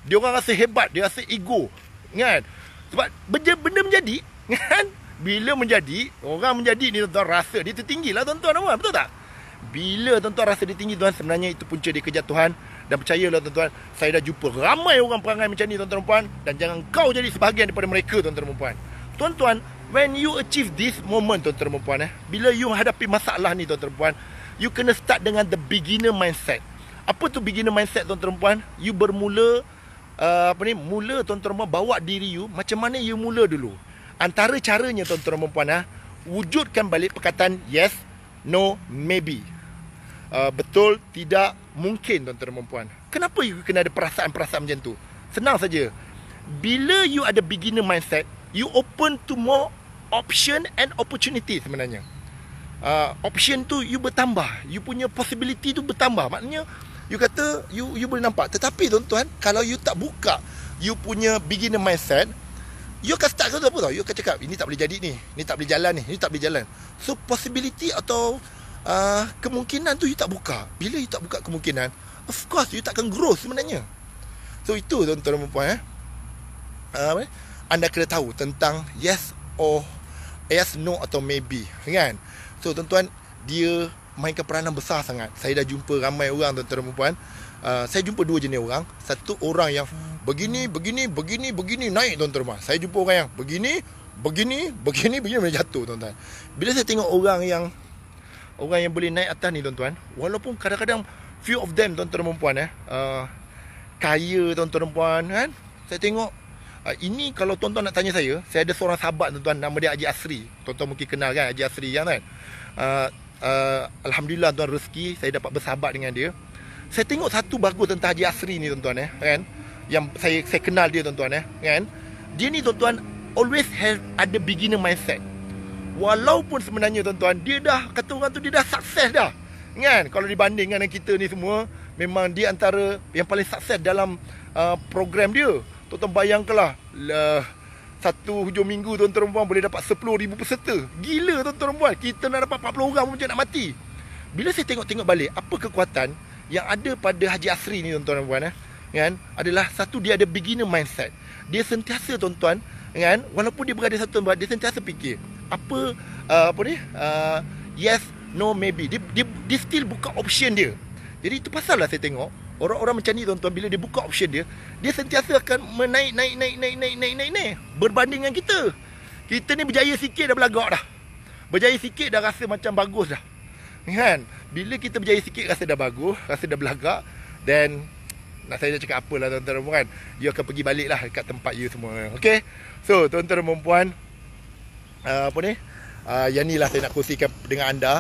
dia orang rasa hebat dia rasa ego kan sebab benda, benda menjadi kan bila menjadi orang menjadi ni tuan-tuan rasa dia tertinggi lah tuan-tuan tuan, betul tak bila tuan-tuan rasa dia tinggi tuan sebenarnya itu punca dia kejatuhan dan percayalah tuan-tuan saya dah jumpa ramai orang perangai macam ni tuan-tuan puan dan jangan kau jadi sebahagian daripada mereka tuan-tuan puan tuan-tuan when you achieve this moment tuan-tuan puan eh bila you menghadapi masalah ni tuan-tuan puan you kena start dengan the beginner mindset apa tu beginner mindset tuan-tuan puan you bermula uh, apa ni mula tuan-tuan puan bawa diri you macam mana you mula dulu antara caranya tuan-tuan dan puan uh, wujudkan balik perkataan yes no maybe uh, betul tidak mungkin tuan-tuan dan puan kenapa you kena ada perasaan-perasaan macam tu senang saja bila you ada beginner mindset you open to more option and opportunity sebenarnya uh, option tu you bertambah you punya possibility tu bertambah maknanya you kata you you boleh nampak tetapi tuan-tuan kalau you tak buka you punya beginner mindset you akan start kata apa tau you akan cakap ini tak boleh jadi ni ini tak boleh jalan ni ini tak boleh jalan so possibility atau uh, kemungkinan tu you tak buka bila you tak buka kemungkinan of course you takkan grow sebenarnya so itu tuan-tuan dan puan eh. Uh, anda kena tahu tentang yes or yes no atau maybe kan so tuan-tuan dia mainkan peranan besar sangat. Saya dah jumpa ramai orang tuan-tuan dan puan. Uh, ah, saya jumpa dua jenis orang. Satu orang yang begini, begini, begini, begini naik tuan-tuan. Puan. Saya jumpa orang yang begini, begini, begini, begini, begini jatuh tuan-tuan. Bila saya tengok orang yang orang yang boleh naik atas ni tuan-tuan, walaupun kadang-kadang few of them tuan-tuan dan puan eh, uh, kaya tuan-tuan dan puan kan. Saya tengok Uh, ini kalau tuan-tuan nak tanya saya Saya ada seorang sahabat tuan-tuan Nama dia Haji Asri Tuan-tuan mungkin kenal kan Haji Asri yang kan uh, uh, Alhamdulillah tuan rezeki Saya dapat bersahabat dengan dia Saya tengok satu bagus tentang Haji Asri ni tuan-tuan eh kan? Yang saya saya kenal dia tuan-tuan eh kan? Dia ni tuan-tuan Always have ada beginner mindset Walaupun sebenarnya tuan-tuan Dia dah kata orang tu dia dah sukses dah kan? Kalau dibandingkan dengan kita ni semua Memang dia antara yang paling sukses dalam uh, program dia Tuan-tuan bayangkanlah uh, satu hujung minggu tuan tuan boleh dapat 10,000 peserta. Gila tuan tuan perempuan. Kita nak dapat 40 orang pun macam nak mati. Bila saya tengok-tengok balik, apa kekuatan yang ada pada Haji Asri ni tuan tuan eh? Kan? Adalah satu dia ada beginner mindset. Dia sentiasa tuan-tuan, kan? Walaupun dia berada satu tempat, dia sentiasa fikir. Apa, uh, apa ni? Uh, yes, no, maybe. Dia, dia, dia still buka option dia. Jadi itu pasal lah saya tengok. Orang-orang macam ni tuan-tuan bila dia buka option dia, dia sentiasa akan menaik naik naik naik naik naik naik naik berbanding dengan kita. Kita ni berjaya sikit dah belagak dah. Berjaya sikit dah rasa macam bagus dah. Kan? Bila kita berjaya sikit rasa dah bagus, rasa dah belagak dan nak saya nak cakap apalah tuan-tuan dan puan. You akan pergi baliklah dekat tempat you semua. okey So, tuan-tuan dan puan uh, apa ni? Uh, yang ni lah saya nak kongsikan dengan anda.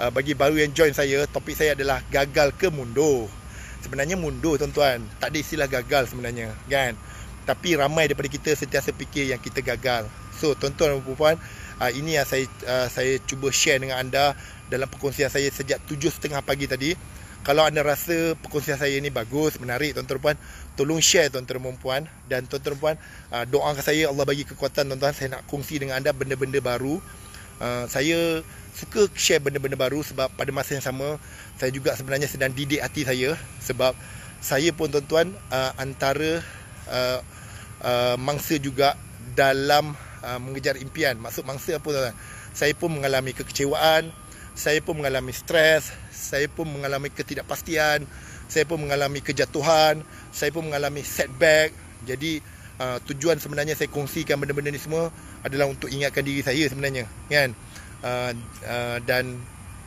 Uh, bagi baru yang join saya, topik saya adalah gagal ke mundur sebenarnya mundur tuan-tuan tak ada istilah gagal sebenarnya kan tapi ramai daripada kita sentiasa fikir yang kita gagal so tuan-tuan dan puan uh, ah, ini yang saya uh, saya cuba share dengan anda dalam perkongsian saya sejak 7.30 pagi tadi kalau anda rasa perkongsian saya ini bagus, menarik tuan-tuan dan puan tolong share tuan-tuan dan puan dan tuan-tuan dan puan ah, doakan saya Allah bagi kekuatan tuan-tuan saya nak kongsi dengan anda benda-benda baru saya suka share benda-benda baru sebab pada masa yang sama saya juga sebenarnya sedang didik hati saya sebab saya pun tuan-tuan uh, antara uh, uh, mangsa juga dalam uh, mengejar impian maksud mangsa apa tuan-tuan saya pun mengalami kekecewaan saya pun mengalami stres saya pun mengalami ketidakpastian saya pun mengalami kejatuhan saya pun mengalami setback jadi uh, tujuan sebenarnya saya kongsikan benda-benda ni semua adalah untuk ingatkan diri saya sebenarnya kan uh, dan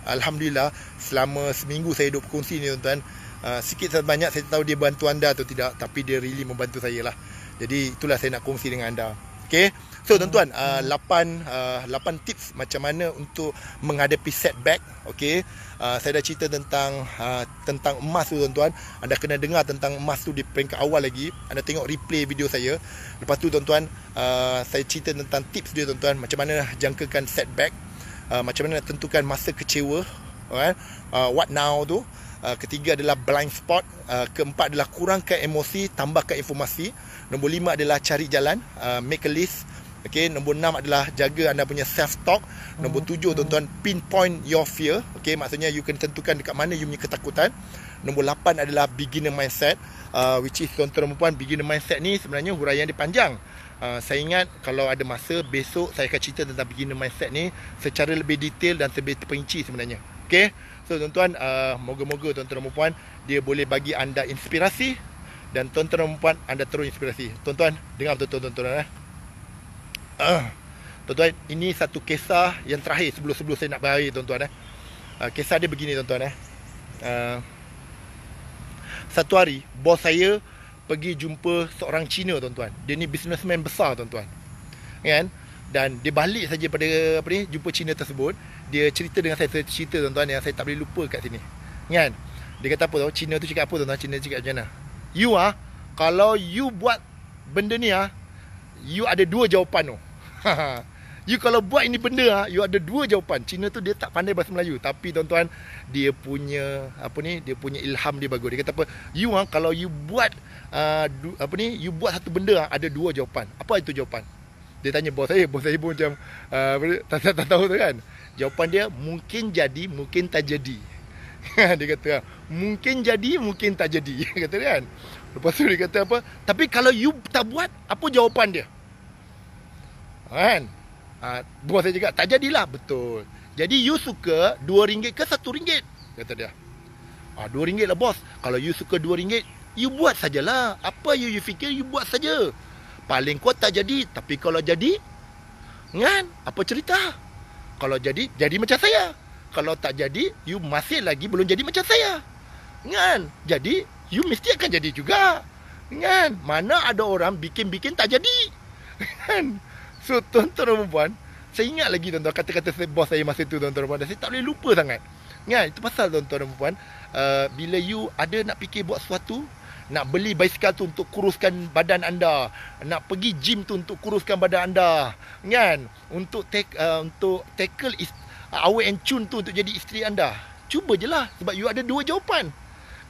alhamdulillah selama seminggu saya duduk kongsi ni tuan-tuan uh, sikit sebanyak saya tahu dia bantu anda atau tidak tapi dia really membantu saya lah jadi itulah saya nak kongsi dengan anda okey so tuan-tuan uh, 8 uh, tips macam mana untuk menghadapi setback okey uh, saya dah cerita tentang uh, tentang emas tu tuan-tuan anda kena dengar tentang emas tu di peringkat awal lagi anda tengok replay video saya lepas tu tuan-tuan uh, saya cerita tentang tips dia tuan-tuan macam mana jangkakan setback Ah, macam mana nak tentukan masa kecewa kan uh, what now tu uh, ketiga adalah blind spot uh, keempat adalah kurangkan emosi tambahkan informasi nombor lima adalah cari jalan uh, make a list Okay, nombor 6 adalah jaga anda punya self-talk Nombor 7 hmm. tuan-tuan pinpoint your fear okay, Maksudnya you can tentukan dekat mana you punya ketakutan Nombor 8 adalah beginner mindset uh, Which is tuan-tuan dan puan beginner mindset ni sebenarnya huraian dia panjang Ah, saya ingat kalau ada masa besok saya akan cerita tentang beginner mindset ni secara lebih detail dan lebih terperinci sebenarnya. Okey. So tuan-tuan uh, moga-moga tuan-tuan dan puan dia boleh bagi anda inspirasi dan tuan-tuan dan puan anda terus inspirasi. Tuan-tuan dengar betul tuan-tuan, tuan-tuan eh. Uh, tuan-tuan ini satu kisah yang terakhir sebelum-sebelum saya nak berakhir tuan-tuan eh. Uh, kisah dia begini tuan-tuan eh. Uh, satu hari bos saya pergi jumpa seorang Cina tuan-tuan. Dia ni businessman besar tuan-tuan. Kan? Dan dia balik saja pada apa ni jumpa Cina tersebut, dia cerita dengan saya cerita tuan-tuan yang saya tak boleh lupa kat sini. Kan? Dia kata apa tu? Cina tu cakap apa tuan-tuan? Cina cakap macam mana? You ah, kalau you buat benda ni ah, you ada dua jawapan tu. You kalau buat ini benda ah, you ada dua jawapan. Cina tu dia tak pandai bahasa Melayu, tapi tuan-tuan dia punya apa ni? Dia punya ilham dia bagus. Dia kata apa? You ah kalau you buat uh, du, apa ni? You buat satu benda ah, ada dua jawapan. Apa itu jawapan? Dia tanya bos saya, bos saya pun macam uh, tak, tak, tahu tu kan. Jawapan dia mungkin jadi, mungkin tak jadi. dia kata mungkin jadi, mungkin tak jadi. kata dia kan. Lepas tu dia kata apa? Tapi kalau you tak buat, apa jawapan dia? Kan? Ha, Uh, ah, bos dia cakap, tak jadilah. Betul. Jadi you suka dua ringgit ke satu ringgit Kata dia. Ah, dua ringgit 2 lah bos. Kalau you suka dua ringgit, you buat sajalah. Apa you, you fikir, you buat saja. Paling kuat tak jadi. Tapi kalau jadi, kan? Apa cerita? Kalau jadi, jadi macam saya. Kalau tak jadi, you masih lagi belum jadi macam saya. Kan? Jadi, you mesti akan jadi juga. Kan? Mana ada orang bikin-bikin tak jadi. Kan? So tuan-tuan dan perempuan Saya ingat lagi tuan-tuan Kata-kata bos saya masa tu tuan-tuan dan perempuan Saya tak boleh lupa sangat Ingat itu pasal tuan-tuan dan perempuan uh, Bila you ada nak fikir buat sesuatu Nak beli bicycle tu untuk kuruskan badan anda Nak pergi gym tu untuk kuruskan badan anda Ingat Untuk take, uh, untuk tackle is, uh, Awe and cun tu untuk jadi isteri anda Cuba je lah Sebab you ada dua jawapan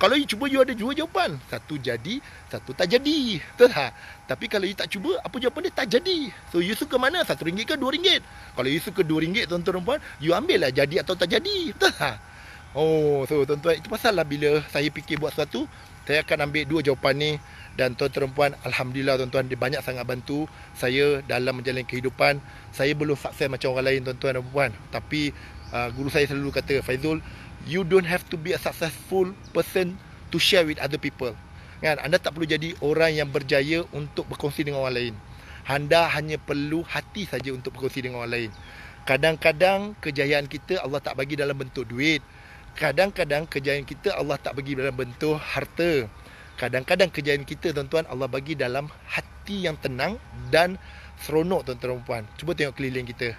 kalau you cuba you ada dua jawapan satu jadi satu tak jadi betul tak tapi kalau you tak cuba apa jawapan dia tak jadi so you suka mana satu ringgit ke dua ringgit kalau you suka dua ringgit tuan-tuan dan puan you ambil lah jadi atau tak jadi betul tak oh so tuan-tuan itu pasal lah bila saya fikir buat sesuatu saya akan ambil dua jawapan ni dan tuan-tuan dan puan Alhamdulillah tuan-tuan dia banyak sangat bantu saya dalam menjalani kehidupan saya belum sukses macam orang lain tuan-tuan dan puan tapi uh, guru saya selalu kata Faizul you don't have to be a successful person to share with other people. Kan? Anda tak perlu jadi orang yang berjaya untuk berkongsi dengan orang lain. Anda hanya perlu hati saja untuk berkongsi dengan orang lain. Kadang-kadang kejayaan kita Allah tak bagi dalam bentuk duit. Kadang-kadang kejayaan kita Allah tak bagi dalam bentuk harta. Kadang-kadang kejayaan kita tuan-tuan Allah bagi dalam hati yang tenang dan seronok tuan-tuan dan puan. Cuba tengok keliling kita.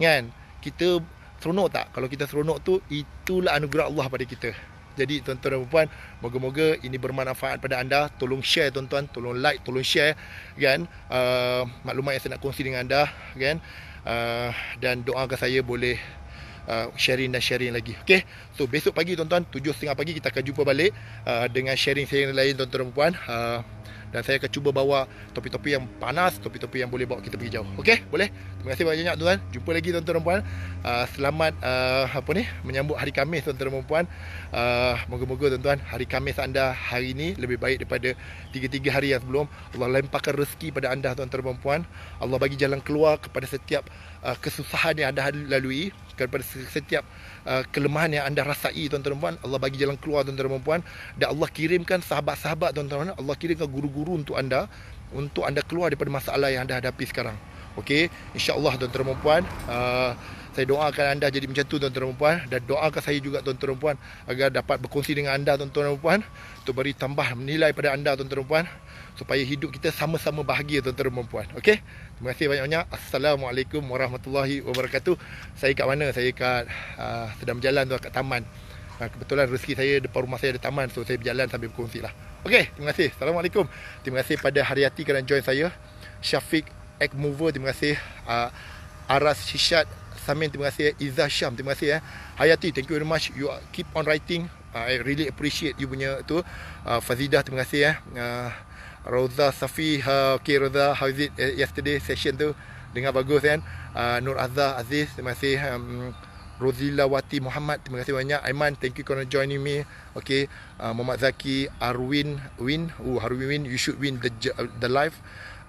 Kan? Kita seronok tak? Kalau kita seronok tu, itulah anugerah Allah pada kita. Jadi tuan-tuan dan puan, moga-moga ini bermanfaat pada anda. Tolong share tuan-tuan, tolong like, tolong share kan uh, maklumat yang saya nak kongsi dengan anda kan. Uh, dan doakan saya boleh uh, sharing dan sharing lagi. Okay, So besok pagi tuan-tuan 7.30 pagi kita akan jumpa balik uh, dengan sharing saya yang lain tuan-tuan dan puan. Uh, dan saya akan cuba bawa topi-topi yang panas topi-topi yang boleh bawa kita pergi jauh okey boleh terima kasih banyak-banyak tuan jumpa lagi tuan-tuan dan puan uh, selamat uh, apa ni menyambut hari Khamis tuan-tuan dan puan uh, moga-moga tuan-tuan hari Khamis anda hari ini lebih baik daripada 3-3 hari yang sebelum Allah lempahkan rezeki pada anda tuan-tuan dan puan Allah bagi jalan keluar kepada setiap uh, kesusahan yang anda lalui daripada setiap uh, kelemahan yang anda rasai tuan-tuan dan puan Allah bagi jalan keluar tuan-tuan dan puan dan Allah kirimkan sahabat-sahabat tuan-tuan dan puan Allah kirimkan guru-guru untuk anda untuk anda keluar daripada masalah yang anda hadapi sekarang okey Allah tuan-tuan dan puan uh, saya doakan anda jadi macam tu tuan-tuan dan puan dan doakan saya juga tuan-tuan dan puan agar dapat berkongsi dengan anda tuan-tuan dan puan untuk beri tambah nilai pada anda tuan-tuan dan puan supaya hidup kita sama-sama bahagia tuan-tuan dan puan okey terima kasih banyak-banyak assalamualaikum warahmatullahi wabarakatuh saya kat mana saya kat uh, sedang berjalan tu kat taman uh, kebetulan rezeki saya depan rumah saya ada taman so saya berjalan sambil berkongsi lah okey terima kasih assalamualaikum terima kasih pada Hariati kerana join saya Syafiq Egg Mover terima kasih uh, Aras Shishat Samin terima kasih eh. Izzah Syam terima kasih eh. Hayati thank you very much you keep on writing uh, I really appreciate you punya tu uh, Fazidah terima kasih eh. uh, Roza Safi uh, okay Roza how is it eh, yesterday session tu dengar bagus kan uh, Nur Azza Aziz terima kasih um, Rozila Wati Muhammad terima kasih banyak Aiman thank you for joining me okay uh, Muhammad Zaki Arwin Win oh Arwin Win you should win the uh, the life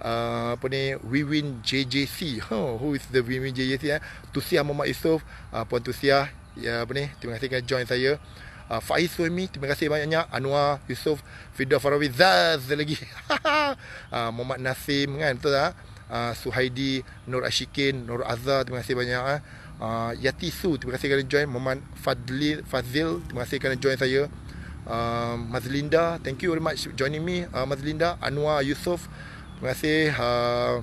Uh, apa ni Wiwin JJC huh, who is the Wiwin JJC eh? Tusia Muhammad Yusof uh, Puan Tusia ya apa ni terima kasih kerana join saya uh, Faiz Suami terima kasih banyaknya. banyak Anwar Yusof Fidah Farawi Zaz lagi uh, Muhammad Nasim kan betul tak uh, Suhaidi Nur Ashikin Nur Azhar terima kasih banyak eh? Uh, Yati Su terima kasih kerana join Muhammad Fadli Fazil terima kasih kerana join saya uh, Mazlinda thank you very much joining me uh, Mazlinda Anwar Yusof Terima kasih uh,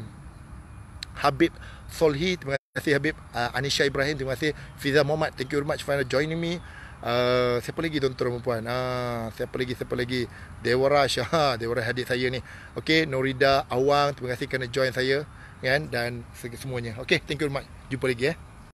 Habib Solhi Terima kasih Habib uh, Anisha Ibrahim Terima kasih Fiza Mohamad. Thank you very much for joining me uh, Siapa lagi tuan-tuan dan perempuan uh, ah, Siapa lagi Siapa lagi Dewa Rush uh, ah, Dewa Rush hadir saya ni Okay Norida Awang Terima kasih kerana join saya kan? Dan semuanya Okay thank you very much Jumpa lagi eh